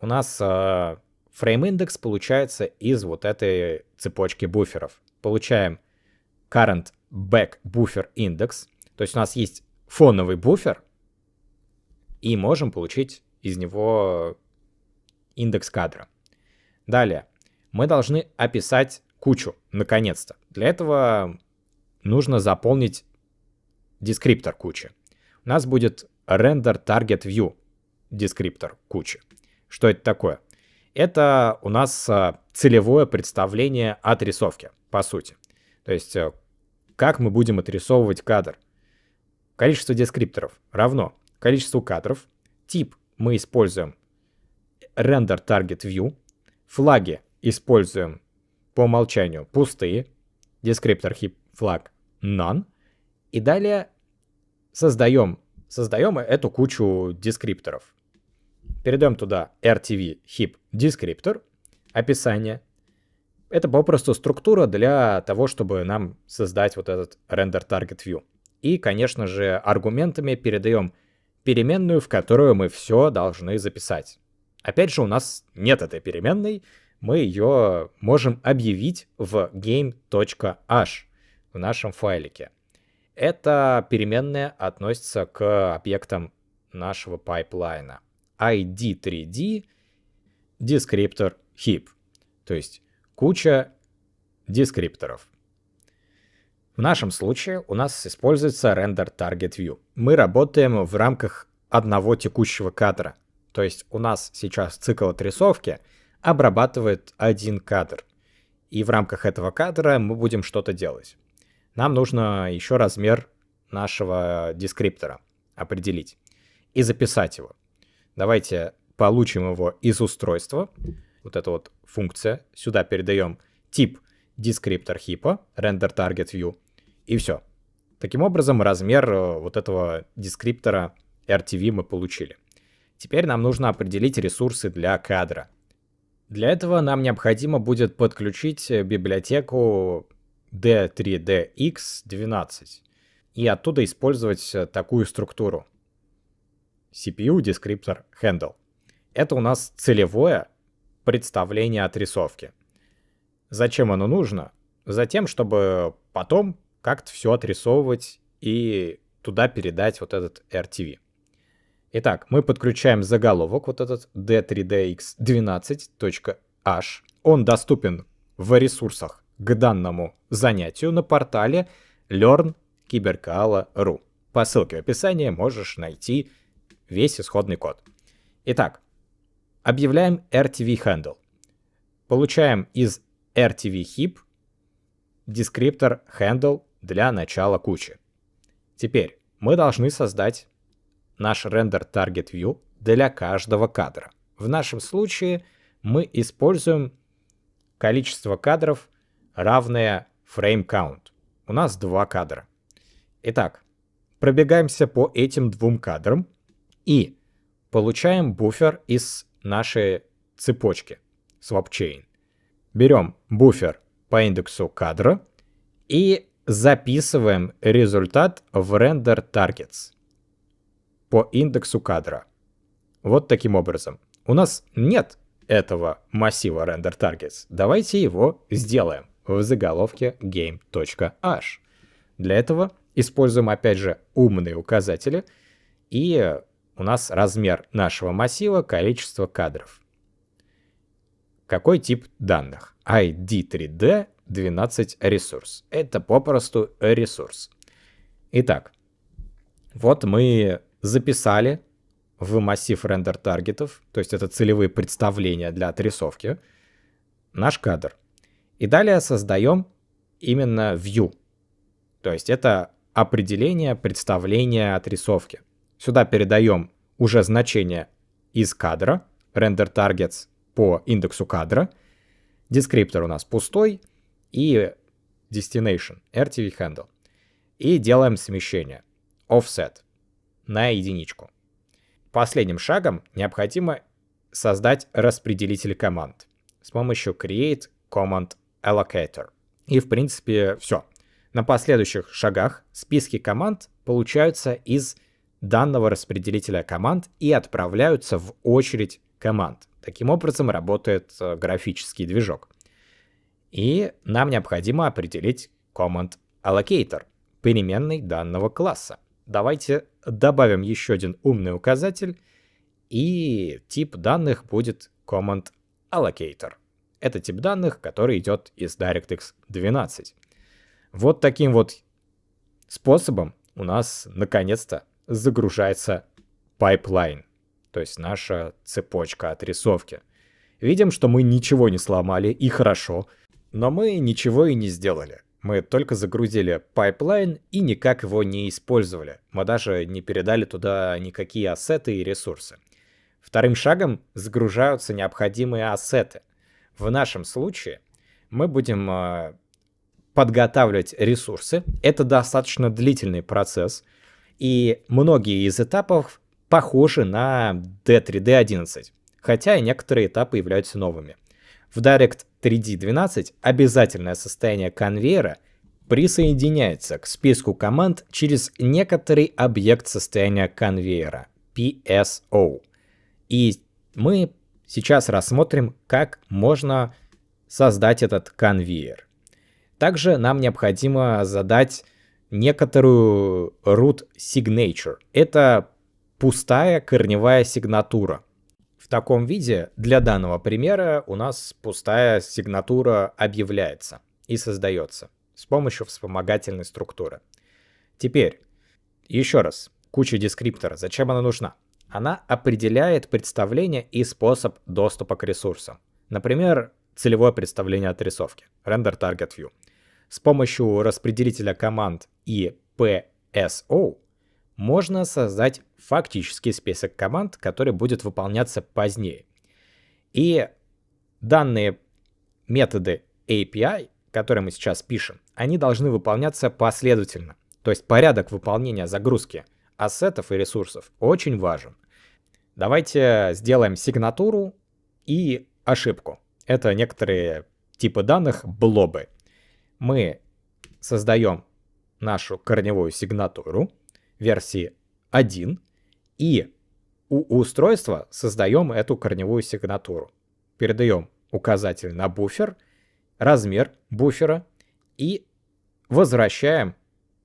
У нас э, фрейм-индекс получается из вот этой цепочки буферов. Получаем current back buffer index, то есть у нас есть фоновый буфер, и можем получить из него индекс кадра. Далее, мы должны описать кучу, наконец-то. Для этого нужно заполнить дескриптор кучи. У нас будет render target view дескриптор кучи. Что это такое? Это у нас а, целевое представление отрисовки, по сути. То есть, э, как мы будем отрисовывать кадр? Количество дескрипторов равно количеству кадров. Тип мы используем render target view. Флаги используем по умолчанию пустые. Дескриптор hip flag none. И далее создаем, создаем эту кучу дескрипторов. Передаем туда rtv hip descriptor, описание, это попросту структура для того, чтобы нам создать вот этот render target view. И, конечно же, аргументами передаем переменную, в которую мы все должны записать. Опять же, у нас нет этой переменной, мы ее можем объявить в game.h в нашем файлике. Эта переменная относится к объектам нашего пайплайна. id3d, descriptor heap. То есть куча дескрипторов. В нашем случае у нас используется Render Target View. Мы работаем в рамках одного текущего кадра. То есть у нас сейчас цикл отрисовки обрабатывает один кадр. И в рамках этого кадра мы будем что-то делать. Нам нужно еще размер нашего дескриптора определить и записать его. Давайте получим его из устройства вот эта вот функция, сюда передаем тип descriptor хипа, render target view, и все. Таким образом, размер э, вот этого дескриптора RTV мы получили. Теперь нам нужно определить ресурсы для кадра. Для этого нам необходимо будет подключить э, библиотеку D3DX12 и оттуда использовать э, такую структуру. CPU, дескриптор, handle. Это у нас целевое представление отрисовки. Зачем оно нужно? Затем, чтобы потом как-то все отрисовывать и туда передать вот этот RTV. Итак, мы подключаем заголовок, вот этот d3dx12.h. Он доступен в ресурсах к данному занятию на портале learnkiberkala.ru. По ссылке в описании можешь найти весь исходный код. Итак, Объявляем RTV handle. Получаем из RTV heap дескриптор handle для начала кучи. Теперь мы должны создать наш render target view для каждого кадра. В нашем случае мы используем количество кадров, равное frame count. У нас два кадра. Итак, пробегаемся по этим двум кадрам и получаем буфер из наши цепочки, swapchain. Берем буфер по индексу кадра и записываем результат в render targets по индексу кадра. Вот таким образом. У нас нет этого массива render targets. Давайте его сделаем в заголовке game.h. Для этого используем опять же умные указатели и у нас размер нашего массива, количество кадров. Какой тип данных? ID3D 12 ресурс. Это попросту ресурс. Итак, вот мы записали в массив рендер таргетов, то есть это целевые представления для отрисовки, наш кадр. И далее создаем именно view, то есть это определение представления отрисовки. Сюда передаем уже значение из кадра, render targets по индексу кадра. Дескриптор у нас пустой и destination, rtv handle. И делаем смещение, offset на единичку. Последним шагом необходимо создать распределитель команд с помощью create command allocator. И в принципе все. На последующих шагах списки команд получаются из данного распределителя команд и отправляются в очередь команд. Таким образом работает э, графический движок. И нам необходимо определить Command Allocator, переменный данного класса. Давайте добавим еще один умный указатель, и тип данных будет Command Allocator. Это тип данных, который идет из DirectX 12. Вот таким вот способом у нас наконец-то загружается пайплайн, то есть наша цепочка отрисовки. Видим, что мы ничего не сломали, и хорошо, но мы ничего и не сделали. Мы только загрузили пайплайн и никак его не использовали. Мы даже не передали туда никакие ассеты и ресурсы. Вторым шагом загружаются необходимые ассеты. В нашем случае мы будем э, подготавливать ресурсы. Это достаточно длительный процесс – и многие из этапов похожи на D3D11, хотя и некоторые этапы являются новыми. В Direct 3D12 обязательное состояние конвейера присоединяется к списку команд через некоторый объект состояния конвейера PSO. И мы сейчас рассмотрим, как можно создать этот конвейер. Также нам необходимо задать некоторую root signature. Это пустая корневая сигнатура. В таком виде для данного примера у нас пустая сигнатура объявляется и создается с помощью вспомогательной структуры. Теперь, еще раз, куча дескриптора, зачем она нужна? Она определяет представление и способ доступа к ресурсам. Например, целевое представление отрисовки, render target view – с помощью распределителя команд и PSO можно создать фактический список команд, который будет выполняться позднее. И данные методы API, которые мы сейчас пишем, они должны выполняться последовательно. То есть порядок выполнения загрузки ассетов и ресурсов очень важен. Давайте сделаем сигнатуру и ошибку. Это некоторые типы данных блобы мы создаем нашу корневую сигнатуру версии 1 и у устройства создаем эту корневую сигнатуру. Передаем указатель на буфер, размер буфера и возвращаем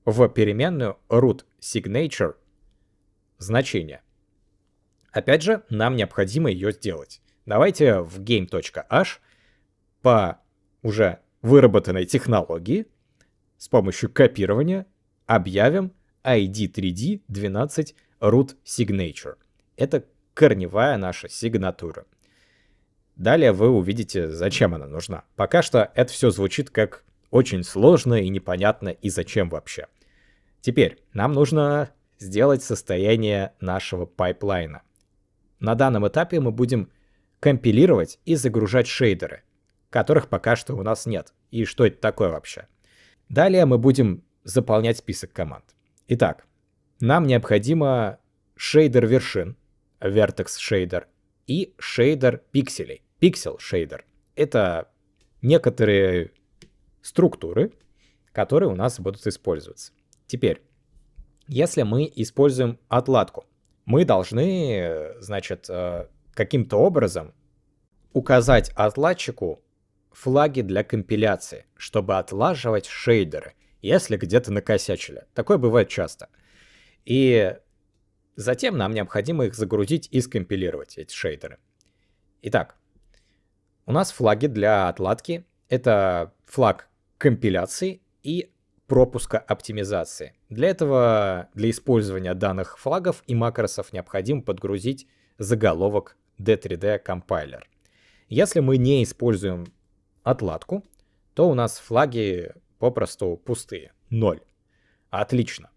в переменную root signature значение. Опять же, нам необходимо ее сделать. Давайте в game.h по уже выработанной технологии с помощью копирования объявим ID3D 12 root signature. Это корневая наша сигнатура. Далее вы увидите, зачем она нужна. Пока что это все звучит как очень сложно и непонятно и зачем вообще. Теперь нам нужно сделать состояние нашего пайплайна. На данном этапе мы будем компилировать и загружать шейдеры — которых пока что у нас нет. И что это такое вообще? Далее мы будем заполнять список команд. Итак, нам необходимо шейдер вершин, vertex шейдер, и шейдер пикселей, пиксел шейдер. Это некоторые структуры, которые у нас будут использоваться. Теперь, если мы используем отладку, мы должны, э, значит, э, каким-то образом указать отладчику флаги для компиляции, чтобы отлаживать шейдеры, если где-то накосячили. Такое бывает часто. И затем нам необходимо их загрузить и скомпилировать, эти шейдеры. Итак, у нас флаги для отладки. Это флаг компиляции и пропуска оптимизации. Для этого, для использования данных флагов и макросов необходимо подгрузить заголовок D3D Compiler. Если мы не используем отладку, то у нас флаги попросту пустые. Ноль. Отлично.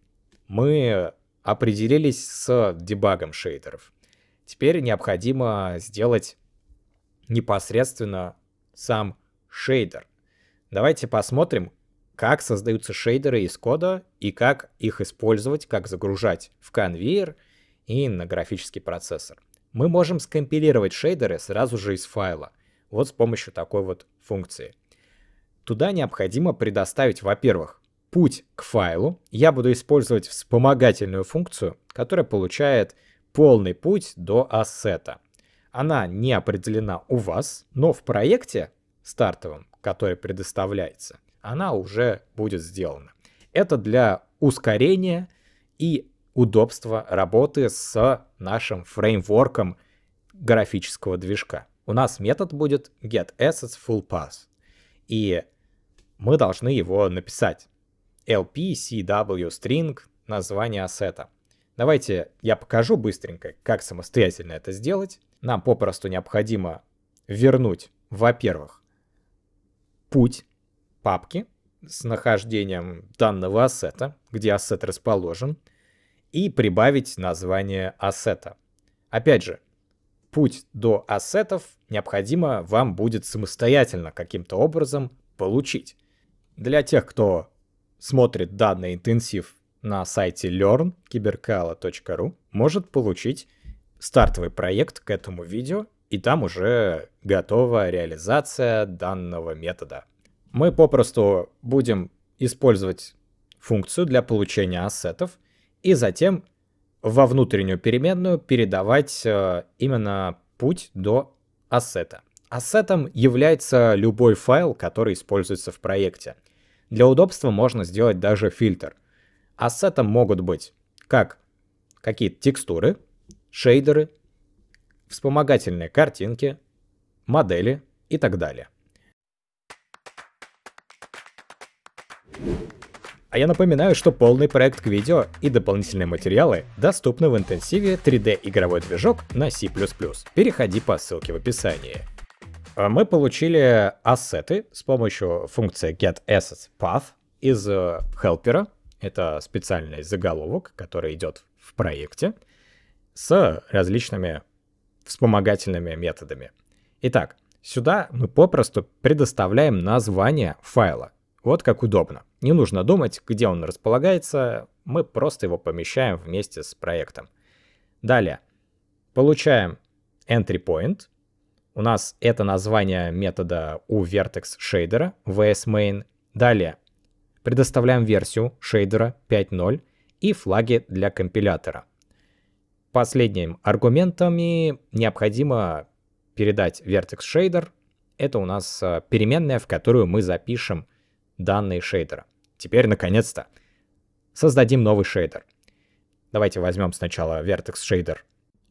Мы определились с дебагом шейдеров. Теперь необходимо сделать непосредственно сам шейдер. Давайте посмотрим, как создаются шейдеры из кода и как их использовать, как загружать в конвейер и на графический процессор. Мы можем скомпилировать шейдеры сразу же из файла. Вот с помощью такой вот функции. Туда необходимо предоставить, во-первых, путь к файлу. Я буду использовать вспомогательную функцию, которая получает полный путь до ассета. Она не определена у вас, но в проекте стартовом, который предоставляется, она уже будет сделана. Это для ускорения и удобства работы с нашим фреймворком графического движка у нас метод будет getAssetsFullPass, и мы должны его написать. lpcwstring название ассета. Давайте я покажу быстренько, как самостоятельно это сделать. Нам попросту необходимо вернуть, во-первых, путь папки с нахождением данного ассета, где ассет расположен, и прибавить название ассета. Опять же, путь до ассетов необходимо вам будет самостоятельно каким-то образом получить. Для тех, кто смотрит данный интенсив на сайте learn learn.kiberkala.ru, может получить стартовый проект к этому видео, и там уже готова реализация данного метода. Мы попросту будем использовать функцию для получения ассетов, и затем во внутреннюю переменную передавать э, именно путь до ассета. Ассетом является любой файл, который используется в проекте. Для удобства можно сделать даже фильтр. Ассетом могут быть как какие-то текстуры, шейдеры, вспомогательные картинки, модели и так далее. А я напоминаю, что полный проект к видео и дополнительные материалы доступны в интенсиве 3D игровой движок на C++. Переходи по ссылке в описании. А мы получили ассеты с помощью функции getAssetsPath из хелпера. Э, Это специальный заголовок, который идет в проекте с различными вспомогательными методами. Итак, сюда мы попросту предоставляем название файла. Вот как удобно. Не нужно думать, где он располагается, мы просто его помещаем вместе с проектом. Далее. Получаем entry point. У нас это название метода у vertex шейдера vsmain. Далее предоставляем версию шейдера 5.0 и флаги для компилятора. Последним аргументами необходимо передать vertex shader. Это у нас э, переменная, в которую мы запишем данные шейдера. Теперь, наконец-то, создадим новый шейдер. Давайте возьмем сначала Vertex Shader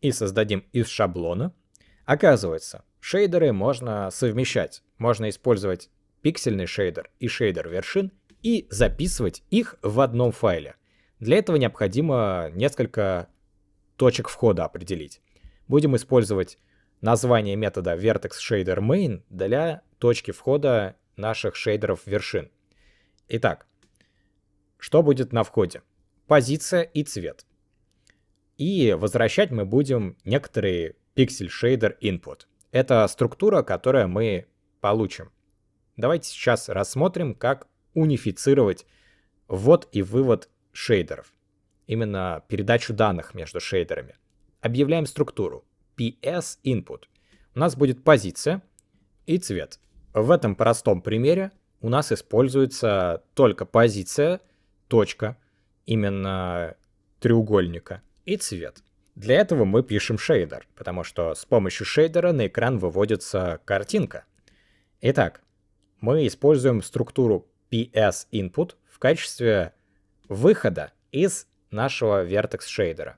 и создадим из шаблона. Оказывается, шейдеры можно совмещать. Можно использовать пиксельный шейдер и шейдер вершин и записывать их в одном файле. Для этого необходимо несколько точек входа определить. Будем использовать название метода vertex shader main для точки входа наших шейдеров вершин. Итак, что будет на входе? Позиция и цвет. И возвращать мы будем некоторые пиксель шейдер input. Это структура, которую мы получим. Давайте сейчас рассмотрим, как унифицировать ввод и вывод шейдеров. Именно передачу данных между шейдерами. Объявляем структуру PS input. У нас будет позиция и цвет. В этом простом примере у нас используется только позиция, точка, именно треугольника и цвет. Для этого мы пишем шейдер, потому что с помощью шейдера на экран выводится картинка. Итак, мы используем структуру ps_input в качестве выхода из нашего вертекс шейдера.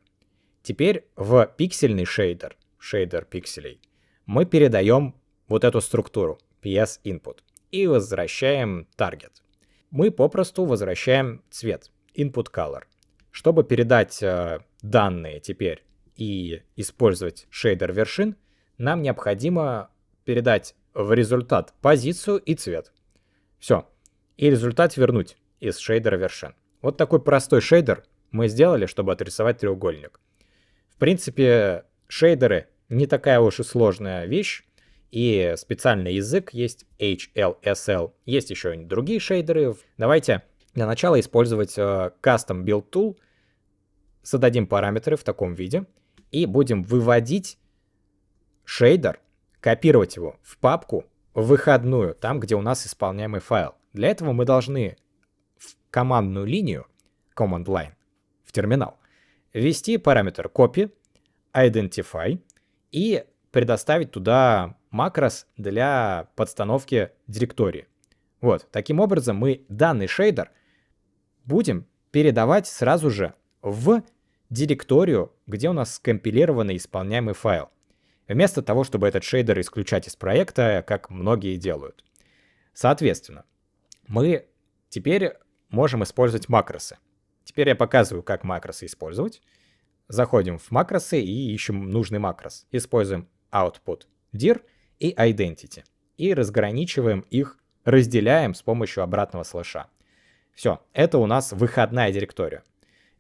Теперь в пиксельный шейдер, шейдер пикселей, мы передаем вот эту структуру ps_input и возвращаем target. Мы попросту возвращаем цвет, input color. Чтобы передать э, данные теперь и использовать шейдер вершин, нам необходимо передать в результат позицию и цвет. Все. И результат вернуть из шейдера вершин. Вот такой простой шейдер мы сделали, чтобы отрисовать треугольник. В принципе, шейдеры не такая уж и сложная вещь. И специальный язык есть HLSL. Есть еще и другие шейдеры. Давайте для начала использовать э, Custom Build Tool. Зададим параметры в таком виде. И будем выводить шейдер, копировать его в папку выходную, там, где у нас исполняемый файл. Для этого мы должны в командную линию, command line, в терминал, ввести параметр copy, identify и предоставить туда макрос для подстановки директории. Вот, таким образом мы данный шейдер будем передавать сразу же в директорию, где у нас скомпилированный исполняемый файл. Вместо того, чтобы этот шейдер исключать из проекта, как многие делают. Соответственно, мы теперь можем использовать макросы. Теперь я показываю, как макросы использовать. Заходим в макросы и ищем нужный макрос. Используем output dir — и identity. И разграничиваем их, разделяем с помощью обратного слэша. Все, это у нас выходная директория.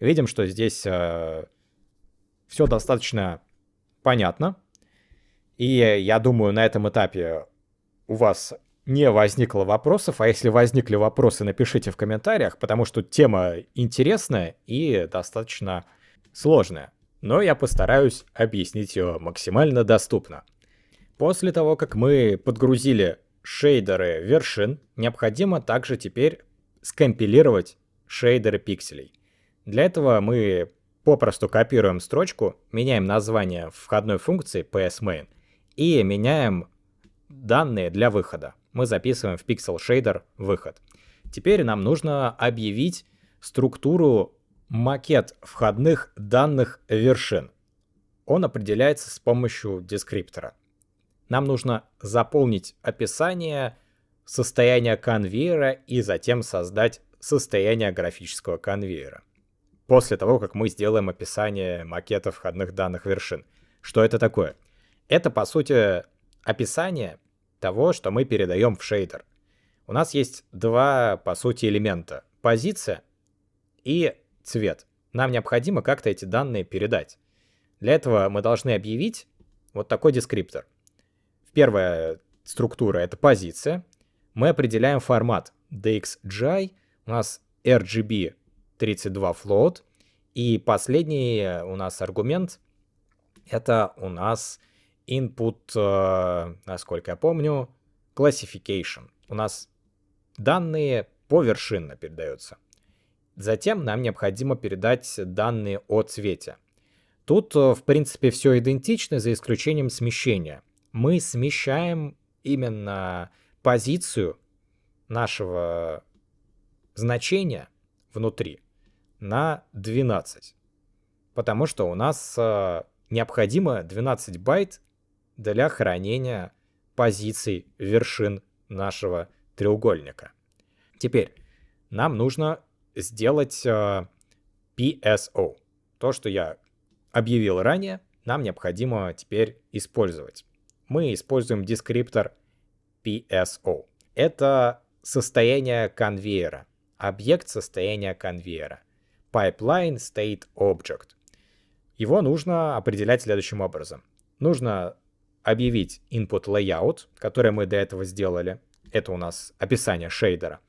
Видим, что здесь э, все достаточно понятно. И я думаю, на этом этапе у вас не возникло вопросов, а если возникли вопросы, напишите в комментариях, потому что тема интересная и достаточно сложная. Но я постараюсь объяснить ее максимально доступно. После того, как мы подгрузили шейдеры вершин, необходимо также теперь скомпилировать шейдеры пикселей. Для этого мы попросту копируем строчку, меняем название входной функции psMain и меняем данные для выхода. Мы записываем в Pixel шейдер выход. Теперь нам нужно объявить структуру макет входных данных вершин. Он определяется с помощью дескриптора нам нужно заполнить описание состояния конвейера и затем создать состояние графического конвейера. После того, как мы сделаем описание макета входных данных вершин. Что это такое? Это, по сути, описание того, что мы передаем в шейдер. У нас есть два, по сути, элемента. Позиция и цвет. Нам необходимо как-то эти данные передать. Для этого мы должны объявить вот такой дескриптор – Первая структура — это позиция. Мы определяем формат DXGI, у нас RGB 32 float, и последний у нас аргумент — это у нас input, э, насколько я помню, classification. У нас данные повершинно передаются. Затем нам необходимо передать данные о цвете. Тут, э, в принципе, все идентично, за исключением смещения мы смещаем именно позицию нашего значения внутри на 12. Потому что у нас э, необходимо 12 байт для хранения позиций вершин нашего треугольника. Теперь нам нужно сделать э, PSO. То, что я объявил ранее, нам необходимо теперь использовать мы используем дескриптор PSO. Это состояние конвейера, объект состояния конвейера, pipeline state object. Его нужно определять следующим образом. Нужно объявить input layout, который мы до этого сделали. Это у нас описание шейдера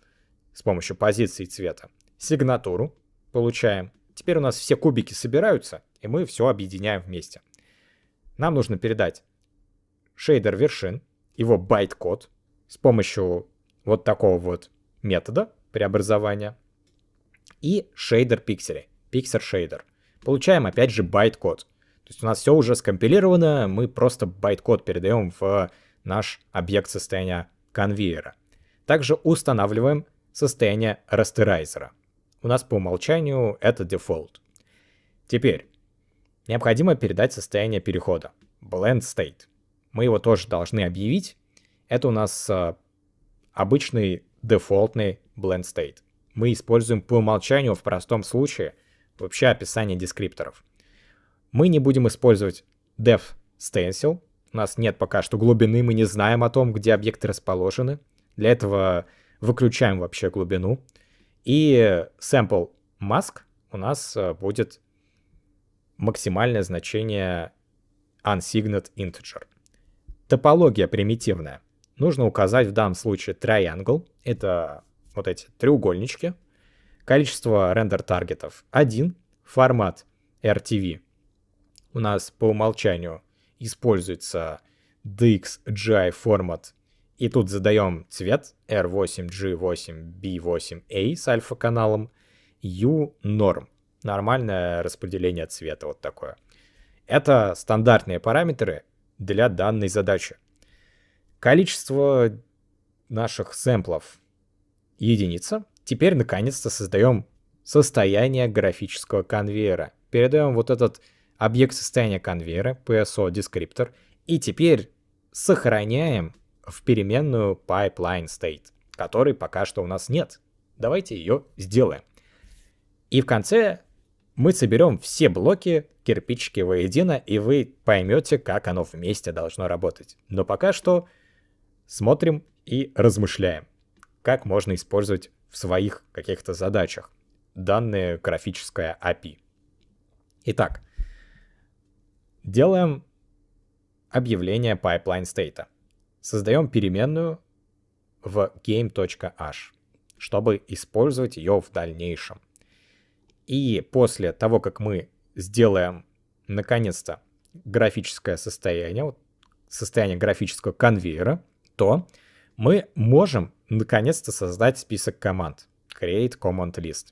с помощью позиции цвета. Сигнатуру получаем. Теперь у нас все кубики собираются, и мы все объединяем вместе. Нам нужно передать шейдер вершин, его байт-код с помощью вот такого вот метода преобразования и шейдер пикселей, пиксель шейдер. Получаем опять же байт-код. То есть у нас все уже скомпилировано, мы просто байт-код передаем в наш объект состояния конвейера. Также устанавливаем состояние растерайзера. У нас по умолчанию это дефолт. Теперь необходимо передать состояние перехода, blend state мы его тоже должны объявить. Это у нас а, обычный дефолтный blend state. Мы используем по умолчанию в простом случае вообще описание дескрипторов. Мы не будем использовать def stencil. У нас нет пока что глубины, мы не знаем о том, где объекты расположены. Для этого выключаем вообще глубину. И sample mask у нас а, будет максимальное значение unsigned integer. Топология примитивная. Нужно указать в данном случае triangle. Это вот эти треугольнички. Количество рендер-таргетов 1. Формат RTV. У нас по умолчанию используется DXGI формат. И тут задаем цвет R8G8B8A с альфа-каналом. U-norm. Нормальное распределение цвета вот такое. Это стандартные параметры, для данной задачи. Количество наших сэмплов единица. Теперь наконец-то создаем состояние графического конвейера. Передаем вот этот объект состояния конвейера, PSO descriptor, и теперь сохраняем в переменную pipeline state, которой пока что у нас нет. Давайте ее сделаем. И в конце мы соберем все блоки, кирпичики воедино, и вы поймете, как оно вместе должно работать. Но пока что смотрим и размышляем, как можно использовать в своих каких-то задачах данное графическое API. Итак, делаем объявление pipeline state. Создаем переменную в game.h, чтобы использовать ее в дальнейшем. И после того, как мы сделаем наконец-то графическое состояние, вот состояние графического конвейера, то мы можем наконец-то создать список команд. Create Command List.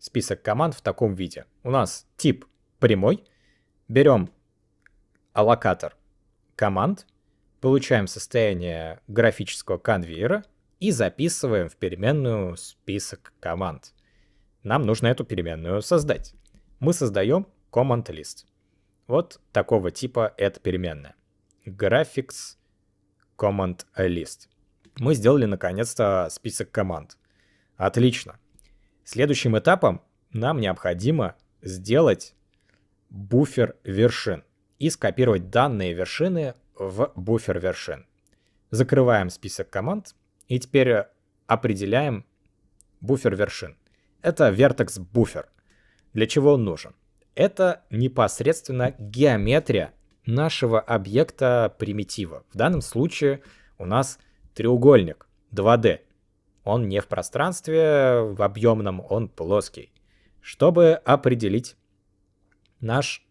Список команд в таком виде. У нас тип прямой. Берем аллокатор команд, получаем состояние графического конвейера и записываем в переменную список команд. Нам нужно эту переменную создать. Мы создаем command list. Вот такого типа эта переменная. Graphics command list. Мы сделали наконец-то список команд. Отлично. Следующим этапом нам необходимо сделать буфер вершин и скопировать данные вершины в буфер вершин. Закрываем список команд и теперь определяем буфер вершин. Это Vertex Buffer. Для чего он нужен? Это непосредственно геометрия нашего объекта примитива. В данном случае у нас треугольник 2D. Он не в пространстве, в объемном он плоский. Чтобы определить наш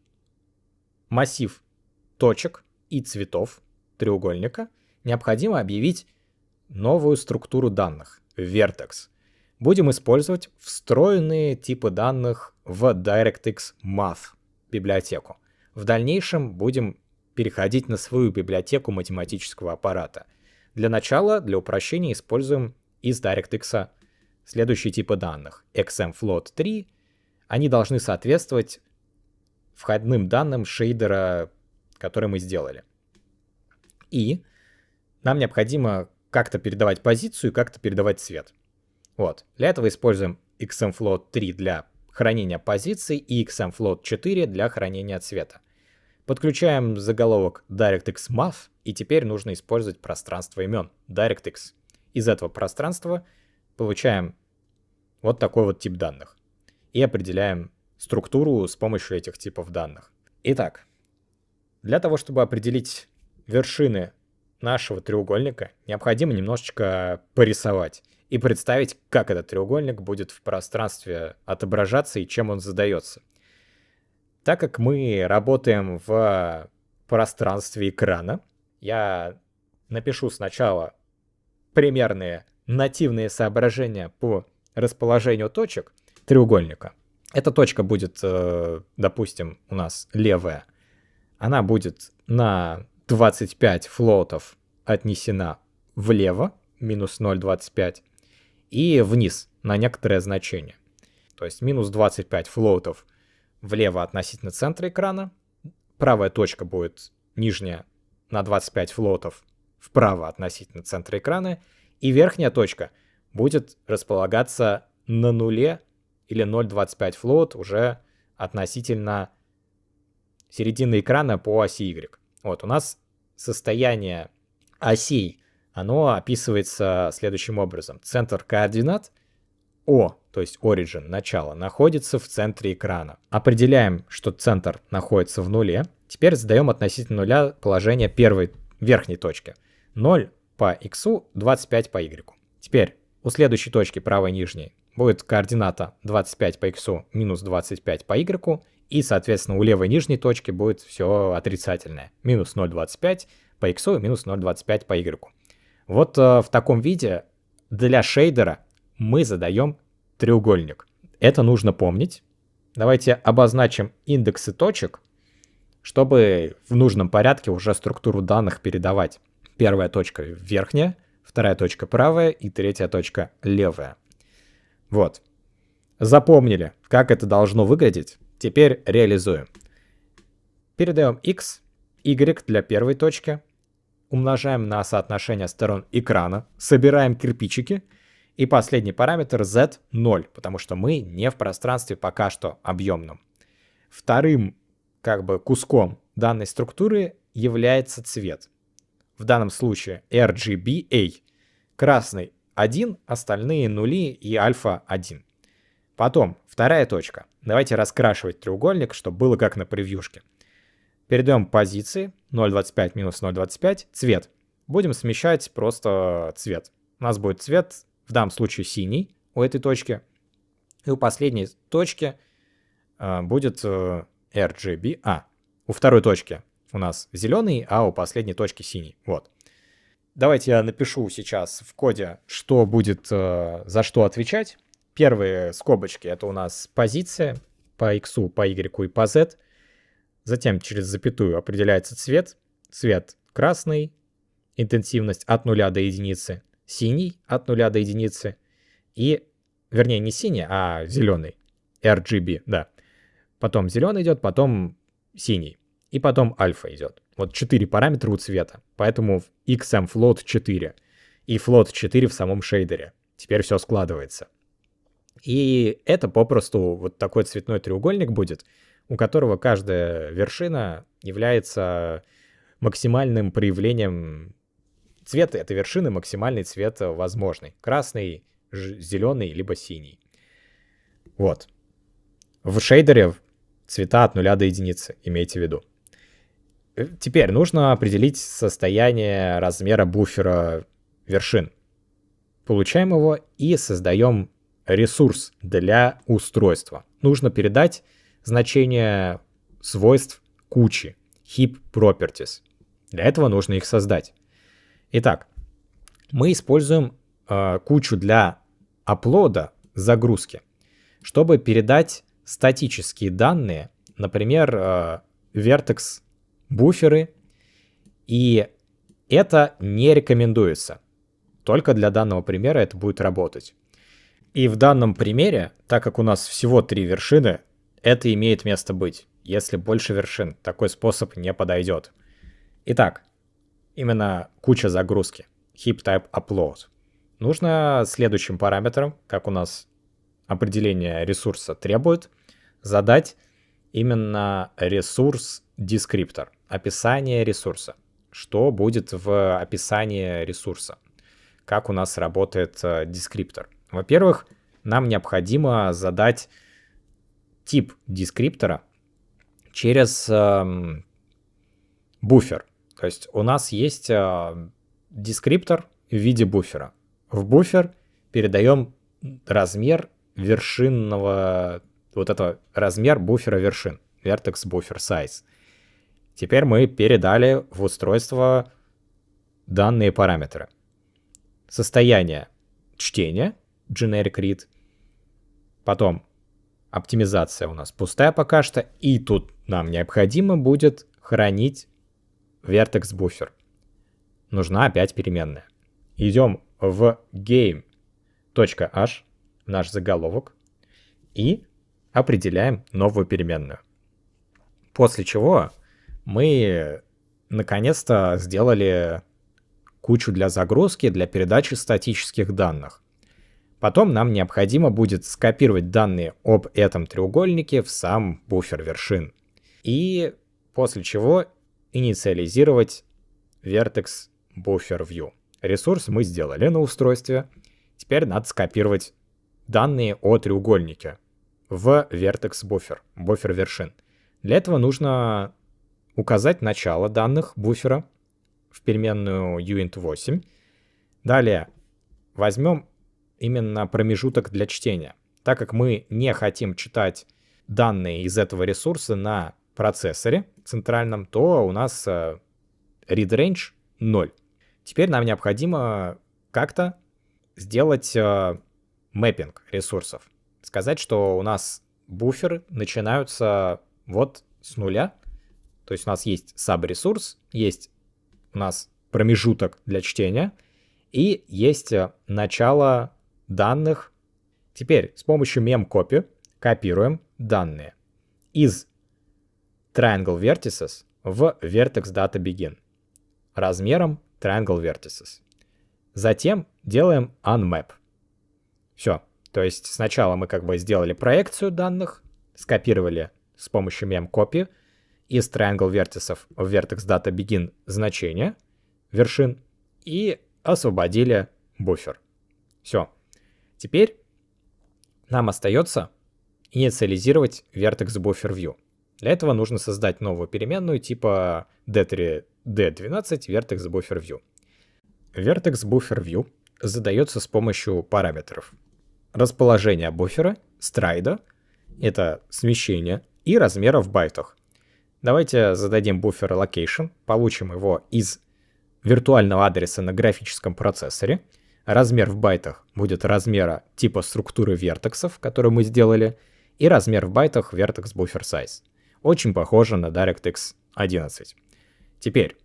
массив точек и цветов треугольника, необходимо объявить новую структуру данных, вертекс будем использовать встроенные типы данных в DirectX Math библиотеку. В дальнейшем будем переходить на свою библиотеку математического аппарата. Для начала, для упрощения, используем из DirectX следующие типы данных. XMFloat 3. Они должны соответствовать входным данным шейдера, который мы сделали. И нам необходимо как-то передавать позицию и как-то передавать цвет. Вот. Для этого используем XMFloat 3 для хранения позиций и XMFloat 4 для хранения цвета. Подключаем заголовок DirectXMath и теперь нужно использовать пространство имен DirectX. Из этого пространства получаем вот такой вот тип данных и определяем структуру с помощью этих типов данных. Итак, для того, чтобы определить вершины нашего треугольника, необходимо немножечко порисовать и представить, как этот треугольник будет в пространстве отображаться и чем он задается. Так как мы работаем в пространстве экрана, я напишу сначала примерные нативные соображения по расположению точек треугольника. Эта точка будет, э, допустим, у нас левая. Она будет на 25 флотов отнесена влево, минус 0,25 и вниз на некоторое значение. То есть минус 25 флоутов влево относительно центра экрана, правая точка будет нижняя на 25 флотов вправо относительно центра экрана, и верхняя точка будет располагаться на нуле или 0,25 флот уже относительно середины экрана по оси Y. Вот у нас состояние осей оно описывается следующим образом. Центр координат О, то есть origin, начало, находится в центре экрана. Определяем, что центр находится в нуле. Теперь задаем относительно нуля положение первой верхней точки. 0 по x, 25 по y. Теперь у следующей точки правой нижней будет координата 25 по x минус 25 по y, и, соответственно, у левой нижней точки будет все отрицательное. Минус 0,25 по x минус 0,25 по y. Вот э, в таком виде для шейдера мы задаем треугольник. Это нужно помнить. Давайте обозначим индексы точек, чтобы в нужном порядке уже структуру данных передавать. Первая точка верхняя, вторая точка правая и третья точка левая. Вот. Запомнили, как это должно выглядеть. Теперь реализуем. Передаем x, y для первой точки, умножаем на соотношение сторон экрана, собираем кирпичики, и последний параметр z 0, потому что мы не в пространстве пока что объемном. Вторым как бы куском данной структуры является цвет. В данном случае RGBA. Красный 1, остальные нули и альфа 1. Потом, вторая точка. Давайте раскрашивать треугольник, чтобы было как на превьюшке. Перейдем к позиции 0.25 минус 0.25, цвет. Будем смещать просто цвет. У нас будет цвет, в данном случае синий у этой точки. И у последней точки э, будет э, RGB. А, у второй точки у нас зеленый, а у последней точки синий. Вот. Давайте я напишу сейчас в коде, что будет э, за что отвечать. Первые скобочки это у нас позиция по X, по Y и по Z. Затем через запятую определяется цвет. Цвет красный, интенсивность от 0 до единицы, синий от 0 до единицы и, вернее, не синий, а зеленый, RGB, да. Потом зеленый идет, потом синий и потом альфа идет. Вот 4 параметра у цвета, поэтому XM float 4 и float 4 в самом шейдере. Теперь все складывается. И это попросту вот такой цветной треугольник будет, у которого каждая вершина является максимальным проявлением цвета, этой вершины максимальный цвет возможный. Красный, зеленый, либо синий. Вот. В шейдере цвета от нуля до единицы, имейте в виду. Э, теперь нужно определить состояние размера буфера вершин. Получаем его и создаем ресурс для устройства. Нужно передать значения свойств кучи, heap properties. Для этого нужно их создать. Итак, мы используем э, кучу для оплода загрузки, чтобы передать статические данные, например, э, vertex буферы, и это не рекомендуется. Только для данного примера это будет работать. И в данном примере, так как у нас всего три вершины, это имеет место быть, если больше вершин такой способ не подойдет. Итак, именно куча загрузки, heap type upload. Нужно следующим параметром, как у нас определение ресурса требует, задать именно ресурс дескриптор, описание ресурса. Что будет в описании ресурса? Как у нас работает э, дескриптор? Во-первых, нам необходимо задать тип дескриптора через э, буфер. То есть у нас есть э, дескриптор в виде буфера. В буфер передаем размер вершинного, вот этого размер буфера вершин, vertex buffer size. Теперь мы передали в устройство данные параметры. Состояние чтения, generic read, потом оптимизация у нас пустая пока что, и тут нам необходимо будет хранить vertex буфер. Нужна опять переменная. Идем в game.h, наш заголовок, и определяем новую переменную. После чего мы наконец-то сделали кучу для загрузки, для передачи статических данных. Потом нам необходимо будет скопировать данные об этом треугольнике в сам буфер вершин. И после чего инициализировать Vertex Buffer View. Ресурс мы сделали на устройстве. Теперь надо скопировать данные о треугольнике в Vertex Buffer, буфер вершин. Для этого нужно указать начало данных буфера в переменную uint8. Далее возьмем именно промежуток для чтения. Так как мы не хотим читать данные из этого ресурса на процессоре центральном, то у нас э, read range 0. Теперь нам необходимо как-то сделать мэппинг ресурсов. Сказать, что у нас буфер начинаются вот с нуля. То есть у нас есть саб-ресурс, есть у нас промежуток для чтения и есть э, начало данных. Теперь с помощью memcopy копируем данные из triangle vertices в vertex data begin размером triangle vertices. Затем делаем unmap. Все. То есть сначала мы как бы сделали проекцию данных, скопировали с помощью memcopy из triangle vertices в vertex data begin значения вершин и освободили буфер. Все, Теперь нам остается инициализировать Vertex Buffer View. Для этого нужно создать новую переменную типа D3, D12 Vertex Buffer View. Vertex Buffer View задается с помощью параметров. Расположение буфера, страйда, это смещение, и размера в байтах. Давайте зададим буфер location, получим его из виртуального адреса на графическом процессоре — Размер в байтах будет размера типа структуры вертексов, которую мы сделали, и размер в байтах vertex buffer size. Очень похоже на DirectX 11. Теперь,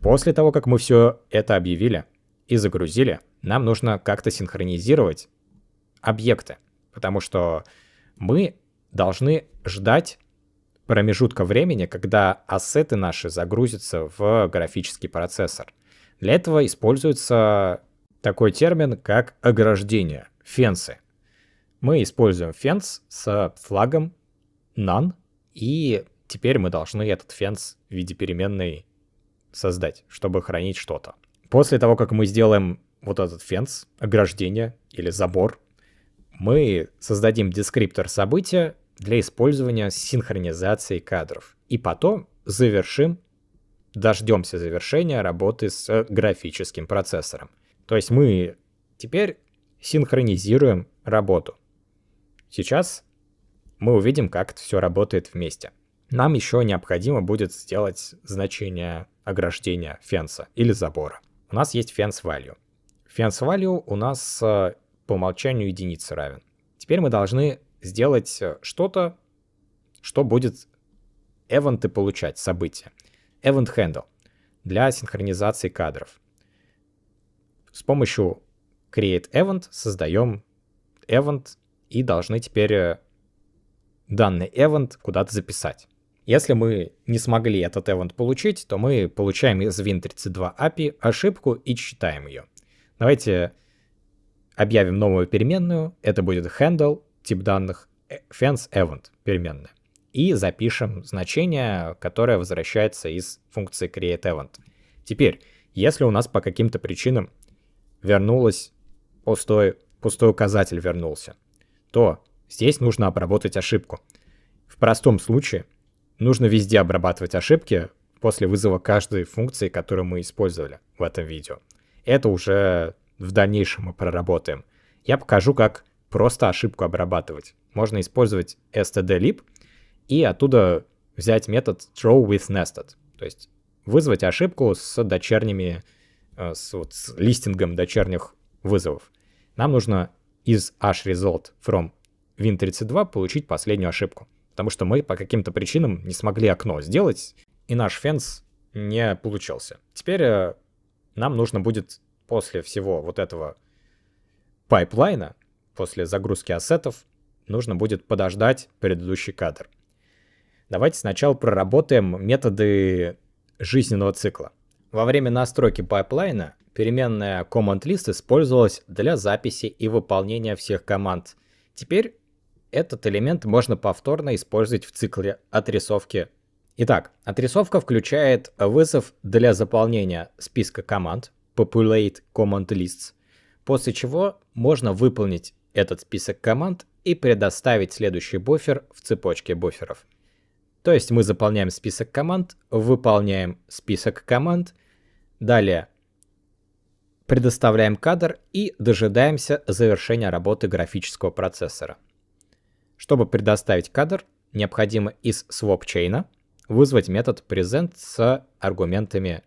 после того, как мы все это объявили и загрузили, нам нужно как-то синхронизировать объекты, потому что мы должны ждать промежутка времени, когда ассеты наши загрузятся в графический процессор. Для этого используется такой термин, как ограждение, фенсы. Мы используем фенс с флагом none, и теперь мы должны этот фенс в виде переменной создать, чтобы хранить что-то. После того, как мы сделаем вот этот фенс, ограждение или забор, мы создадим дескриптор события для использования синхронизации кадров. И потом завершим, дождемся завершения работы с графическим процессором. То есть мы теперь синхронизируем работу. Сейчас мы увидим, как это все работает вместе. Нам еще необходимо будет сделать значение ограждения фенса или забора. У нас есть fence value. Fence value у нас э, по умолчанию единице равен. Теперь мы должны сделать э, что-то, что будет эвенты получать, события. Event handle для синхронизации кадров. С помощью create event создаем event и должны теперь э, данный event куда-то записать. Если мы не смогли этот event получить, то мы получаем из Win32 API ошибку и считаем ее. Давайте объявим новую переменную. Это будет handle, тип данных, э, fence event переменная. И запишем значение, которое возвращается из функции createEvent. Теперь, если у нас по каким-то причинам вернулось пустой, пустой указатель вернулся, то здесь нужно обработать ошибку. В простом случае нужно везде обрабатывать ошибки после вызова каждой функции, которую мы использовали в этом видео. Это уже в дальнейшем мы проработаем. Я покажу, как просто ошибку обрабатывать. Можно использовать stdlib и оттуда взять метод throw with nested то есть вызвать ошибку с дочерними Э, с, вот, с листингом дочерних вызовов. Нам нужно из hresult from win32 получить последнюю ошибку, потому что мы по каким-то причинам не смогли окно сделать, и наш фенс не получился. Теперь э, нам нужно будет после всего вот этого пайплайна, после загрузки ассетов, нужно будет подождать предыдущий кадр. Давайте сначала проработаем методы жизненного цикла. Во время настройки пайплайна переменная command_list использовалась для записи и выполнения всех команд. Теперь этот элемент можно повторно использовать в цикле отрисовки. Итак, отрисовка включает вызов для заполнения списка команд populate command lists, после чего можно выполнить этот список команд и предоставить следующий буфер в цепочке буферов. То есть мы заполняем список команд, выполняем список команд, далее предоставляем кадр и дожидаемся завершения работы графического процессора. Чтобы предоставить кадр, необходимо из swapchain а вызвать метод present с аргументами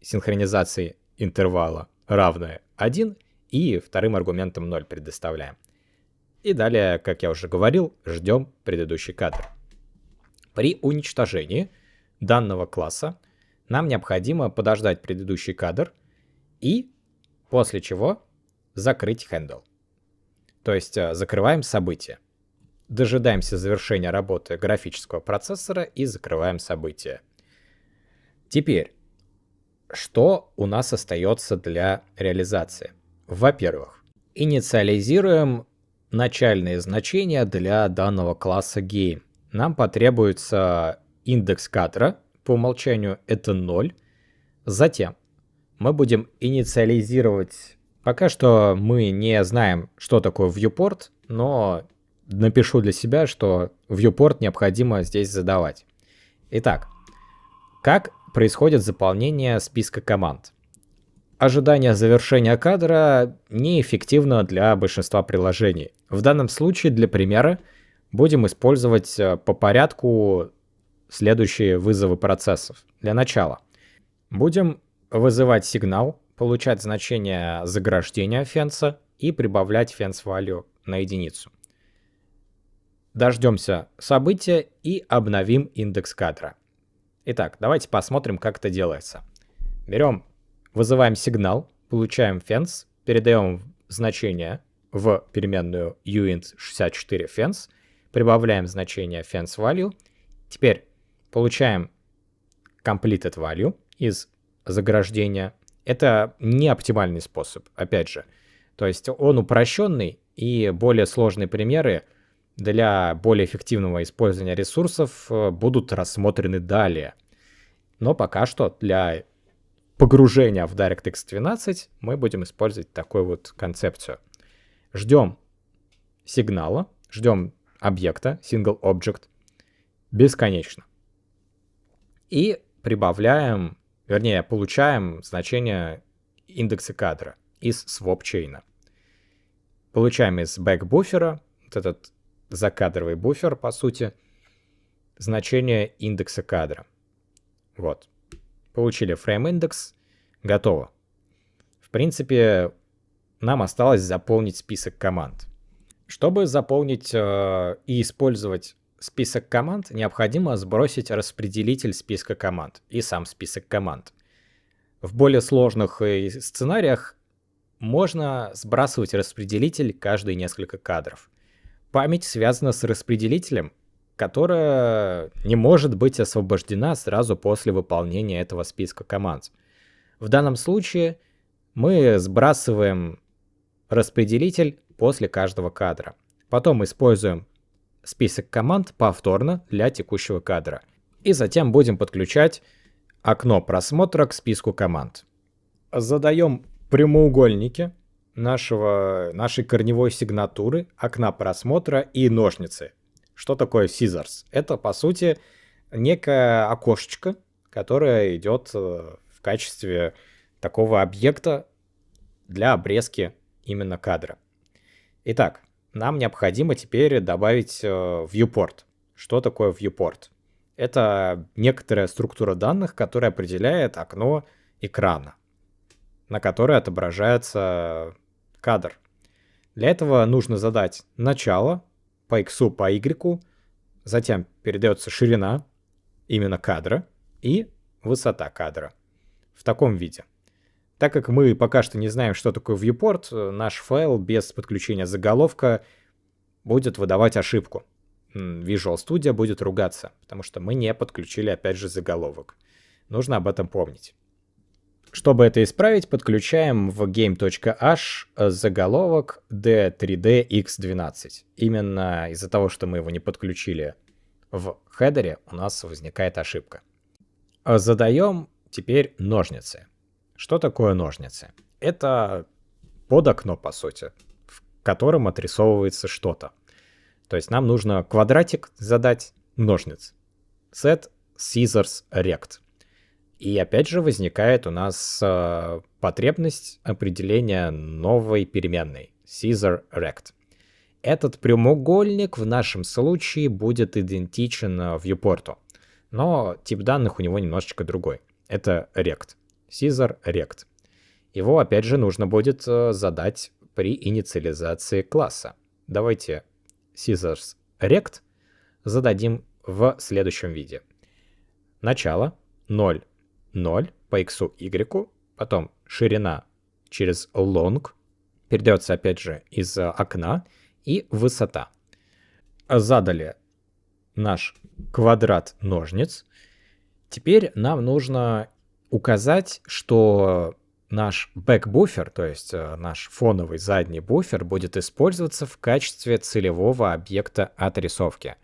синхронизации интервала равное 1 и вторым аргументом 0 предоставляем. И далее, как я уже говорил, ждем предыдущий кадр. При уничтожении данного класса нам необходимо подождать предыдущий кадр и после чего закрыть handle. То есть э, закрываем событие. Дожидаемся завершения работы графического процессора и закрываем событие. Теперь, что у нас остается для реализации? Во-первых, инициализируем начальные значения для данного класса game нам потребуется индекс кадра, по умолчанию это 0. Затем мы будем инициализировать, пока что мы не знаем, что такое viewport, но напишу для себя, что viewport необходимо здесь задавать. Итак, как происходит заполнение списка команд? Ожидание завершения кадра неэффективно для большинства приложений. В данном случае, для примера, Будем использовать э, по порядку следующие вызовы процессов. Для начала будем вызывать сигнал, получать значение заграждения фенса и прибавлять fence value на единицу. Дождемся события и обновим индекс кадра. Итак, давайте посмотрим, как это делается. Берем, вызываем сигнал, получаем fence, передаем значение в переменную uint64fence — прибавляем значение fence value. Теперь получаем completed value из заграждения. Это не оптимальный способ, опять же. То есть он упрощенный, и более сложные примеры для более эффективного использования ресурсов э, будут рассмотрены далее. Но пока что для погружения в DirectX 12 мы будем использовать такую вот концепцию. Ждем сигнала, ждем объекта, single object, бесконечно. И прибавляем, вернее, получаем значение индекса кадра из swap-чейна. Получаем из back-буфера, вот этот закадровый буфер, по сути, значение индекса кадра. Вот. Получили frame индекс, готово. В принципе, нам осталось заполнить список команд. Чтобы заполнить э, и использовать список команд, необходимо сбросить распределитель списка команд и сам список команд. В более сложных э, сценариях можно сбрасывать распределитель каждые несколько кадров. Память связана с распределителем, которая не может быть освобождена сразу после выполнения этого списка команд. В данном случае мы сбрасываем распределитель после каждого кадра. Потом используем список команд повторно для текущего кадра. И затем будем подключать окно просмотра к списку команд. Задаем прямоугольники нашего, нашей корневой сигнатуры, окна просмотра и ножницы. Что такое scissors? Это, по сути, некое окошечко, которое идет э, в качестве такого объекта для обрезки именно кадра. Итак, нам необходимо теперь добавить э, viewport. Что такое viewport? Это некоторая структура данных, которая определяет окно экрана, на которое отображается кадр. Для этого нужно задать начало по x, по y, затем передается ширина именно кадра и высота кадра в таком виде. Так как мы пока что не знаем, что такое viewport, э, наш файл без подключения заголовка будет выдавать ошибку. Visual Studio будет ругаться, потому что мы не подключили опять же заголовок. Нужно об этом помнить. Чтобы это исправить, подключаем в game.h заголовок d3dx12. Именно из-за того, что мы его не подключили в хедере, у нас возникает ошибка. Задаем теперь ножницы. Что такое ножницы? Это под окно, по сути, в котором отрисовывается что-то. То есть нам нужно квадратик задать ножниц. Set scissors rect. И опять же возникает у нас э, потребность определения новой переменной scissor rect. Этот прямоугольник в нашем случае будет идентичен э, viewport, но тип данных у него немножечко другой. Это rect. Caesar rect. Его опять же нужно будет э, задать при инициализации класса. Давайте Caesar's rect зададим в следующем виде. Начало 0, 0 по x, y, потом ширина через long, передается опять же из э, окна, и высота. Задали наш квадрат ножниц. Теперь нам нужно указать, что наш бэк-буфер, то есть э, наш фоновый задний буфер, будет использоваться в качестве целевого объекта отрисовки.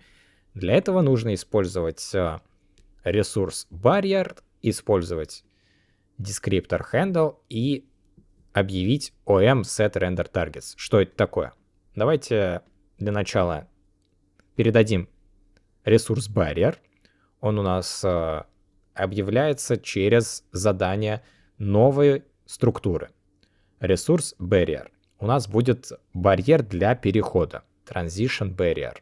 Для этого нужно использовать э, ресурс barrier, использовать дескриптор handle и объявить OM эм set render targets. Что это такое? Давайте для начала передадим ресурс barrier. Он у нас э, объявляется через задание новой структуры. Ресурс Barrier. У нас будет барьер для перехода. Transition Barrier.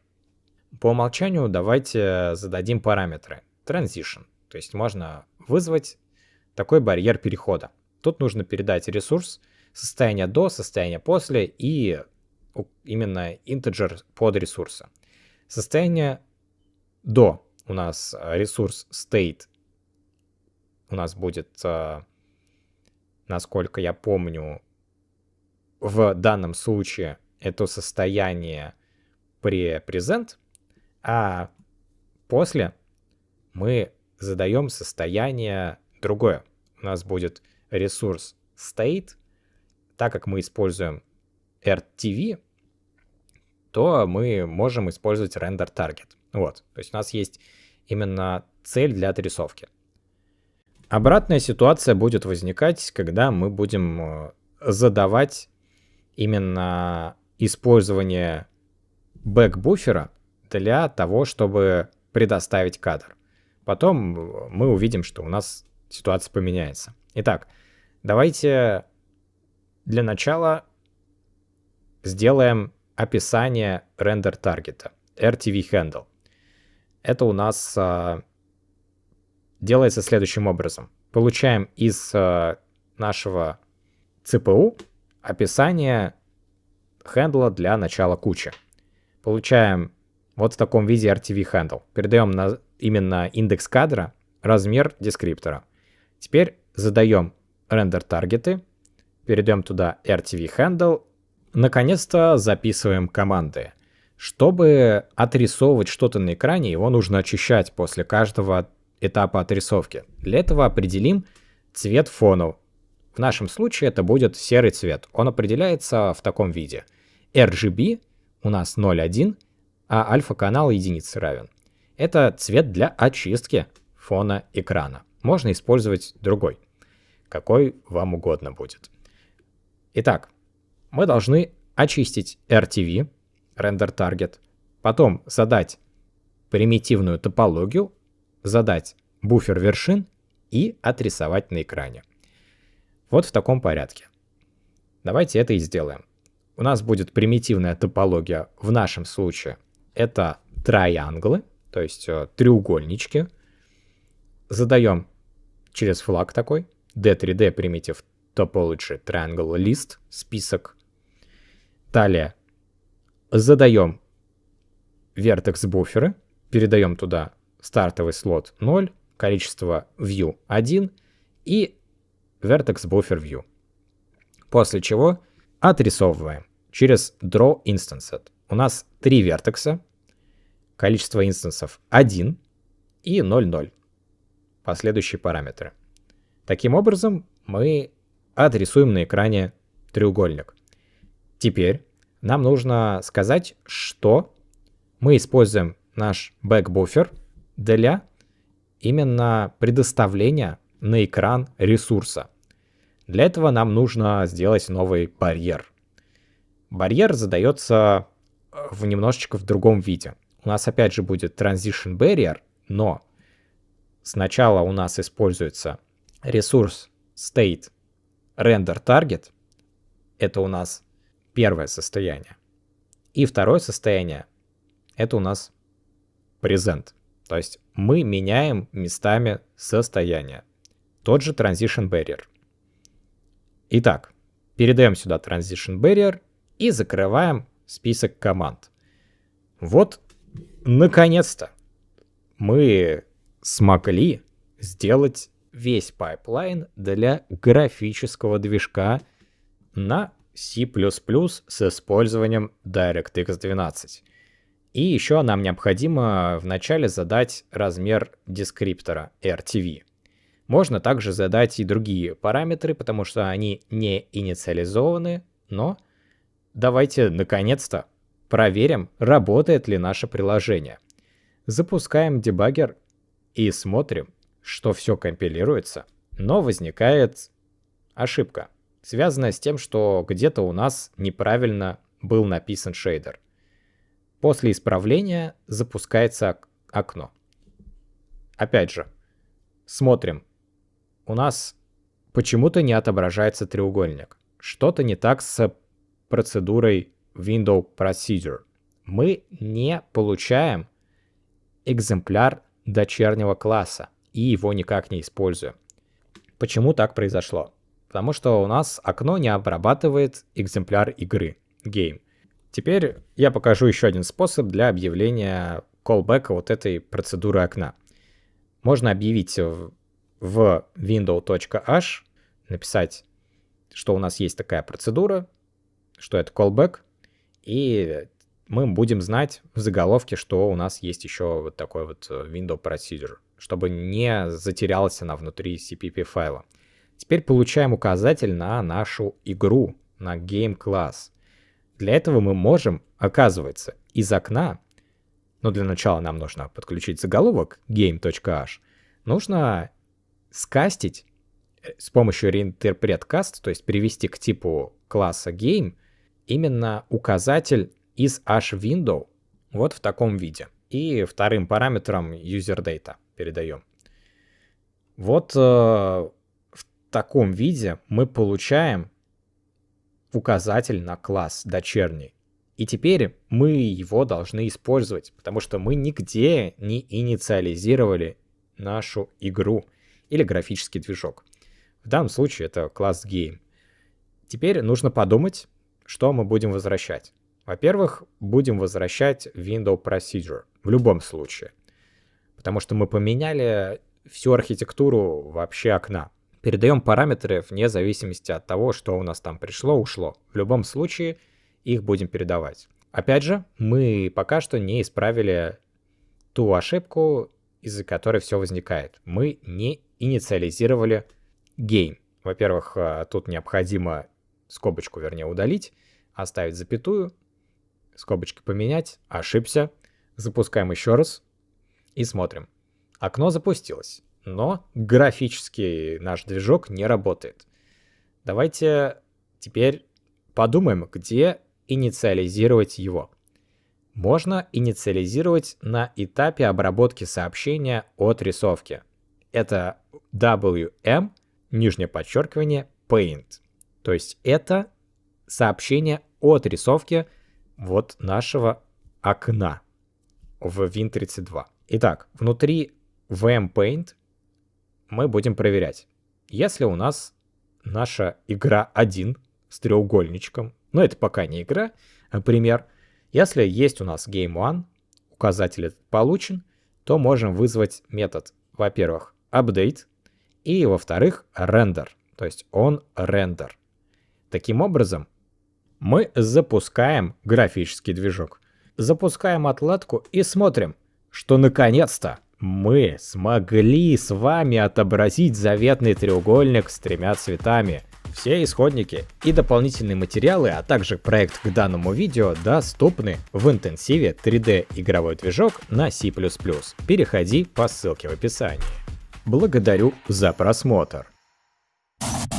По умолчанию давайте зададим параметры. Transition. То есть можно вызвать такой барьер перехода. Тут нужно передать ресурс, состояние до, состояние после и именно integer под ресурса. Состояние до у нас ресурс state у нас будет, э, насколько я помню, в данном случае это состояние при презент, а после мы задаем состояние другое. У нас будет ресурс state. Так как мы используем RTV, то мы можем использовать render target. Вот, то есть у нас есть именно цель для отрисовки. Обратная ситуация будет возникать, когда мы будем э, задавать именно использование бэкбуфера для того, чтобы предоставить кадр. Потом э, мы увидим, что у нас ситуация поменяется. Итак, давайте для начала сделаем описание рендер таргета, RTV handle. Это у нас а, делается следующим образом. Получаем из э, нашего CPU описание хендла для начала кучи. Получаем вот в таком виде RTV handle. Передаем на именно индекс кадра, размер дескриптора. Теперь задаем рендер таргеты, перейдем туда RTV handle. Наконец-то записываем команды. Чтобы отрисовывать что-то на экране, его нужно очищать после каждого этапа отрисовки. Для этого определим цвет фонов. В нашем случае это будет серый цвет. Он определяется в таком виде. RGB у нас 0,1, а альфа-канал единице равен. Это цвет для очистки фона экрана. Можно использовать другой, какой вам угодно будет. Итак, мы должны очистить RTV, Render Target, потом задать примитивную топологию задать буфер вершин и отрисовать на экране. Вот в таком порядке. Давайте это и сделаем. У нас будет примитивная топология. В нашем случае это трианглы, то есть э, треугольнички. Задаем через флаг такой d3d примитив topology triangle list, список. Далее задаем вертекс буферы, передаем туда стартовый слот 0, количество view 1 и vertex buffer view. После чего отрисовываем через draw instance. У нас три вертекса, количество инстансов 1 и 0,0. Последующие параметры. Таким образом, мы отрисуем на экране треугольник. Теперь нам нужно сказать, что мы используем наш бэк-буфер — для именно предоставления на экран ресурса. Для этого нам нужно сделать новый барьер. Барьер задается э, в немножечко в другом виде. У нас опять же будет transition barrier, но сначала у нас используется ресурс state render target. Это у нас первое состояние. И второе состояние — это у нас present. То есть мы меняем местами состояние. Тот же Transition Barrier. Итак, передаем сюда Transition Barrier и закрываем список команд. Вот, наконец-то, мы смогли сделать весь пайплайн для графического движка на C++ с использованием DirectX 12. И еще нам необходимо вначале задать размер дескриптора RTV. Можно также задать и другие параметры, потому что они не инициализованы, но давайте наконец-то проверим, работает ли наше приложение. Запускаем дебаггер и смотрим, что все компилируется, но возникает ошибка, связанная с тем, что где-то у нас неправильно был написан шейдер. После исправления запускается окно. Опять же, смотрим. У нас почему-то не отображается треугольник. Что-то не так с процедурой Window Procedure. Мы не получаем экземпляр дочернего класса и его никак не используем. Почему так произошло? Потому что у нас окно не обрабатывает экземпляр игры, game. Теперь я покажу еще один способ для объявления callback вот этой процедуры окна. Можно объявить в, window.h, написать, что у нас есть такая процедура, что это callback, и мы будем знать в заголовке, что у нас есть еще вот такой вот э, window procedure, чтобы не затерялась она внутри CPP файла. Теперь получаем указатель на нашу игру, на game класс. Для этого мы можем, оказывается, из окна, но ну, для начала нам нужно подключить заголовок game.h, нужно скастить э, с помощью reinterpretcast, то есть привести к типу класса game именно указатель из h-window вот в таком виде. И вторым параметром userData передаем. Вот э, в таком виде мы получаем указатель на класс дочерний. И теперь мы его должны использовать, потому что мы нигде не инициализировали нашу игру или графический движок. В данном случае это класс game. Теперь нужно подумать, что мы будем возвращать. Во-первых, будем возвращать window procedure в любом случае, потому что мы поменяли всю архитектуру вообще окна передаем параметры вне зависимости от того, что у нас там пришло, ушло. В любом случае их будем передавать. Опять же, мы пока что не исправили ту ошибку, из-за которой все возникает. Мы не инициализировали game. Во-первых, а, тут необходимо скобочку, вернее, удалить, оставить запятую, скобочки поменять, ошибся. Запускаем еще раз и смотрим. Окно запустилось но графически наш движок не работает. Давайте теперь подумаем, где инициализировать его. Можно инициализировать на этапе обработки сообщения от рисовки. Это WM, нижнее подчеркивание, Paint. То есть это сообщение от рисовки вот нашего окна в Win32. Итак, внутри VM Paint мы будем проверять. Если у нас наша игра 1 с треугольничком, но это пока не игра, а пример. Если есть у нас game 1, указатель этот получен, то можем вызвать метод, во-первых, update, и, во-вторых, render, то есть он render. Таким образом, мы запускаем графический движок, запускаем отладку и смотрим, что наконец-то мы смогли с вами отобразить заветный треугольник с тремя цветами. Все исходники и дополнительные материалы, а также проект к данному видео доступны в интенсиве 3D игровой движок на C++. Переходи по ссылке в описании. Благодарю за просмотр. you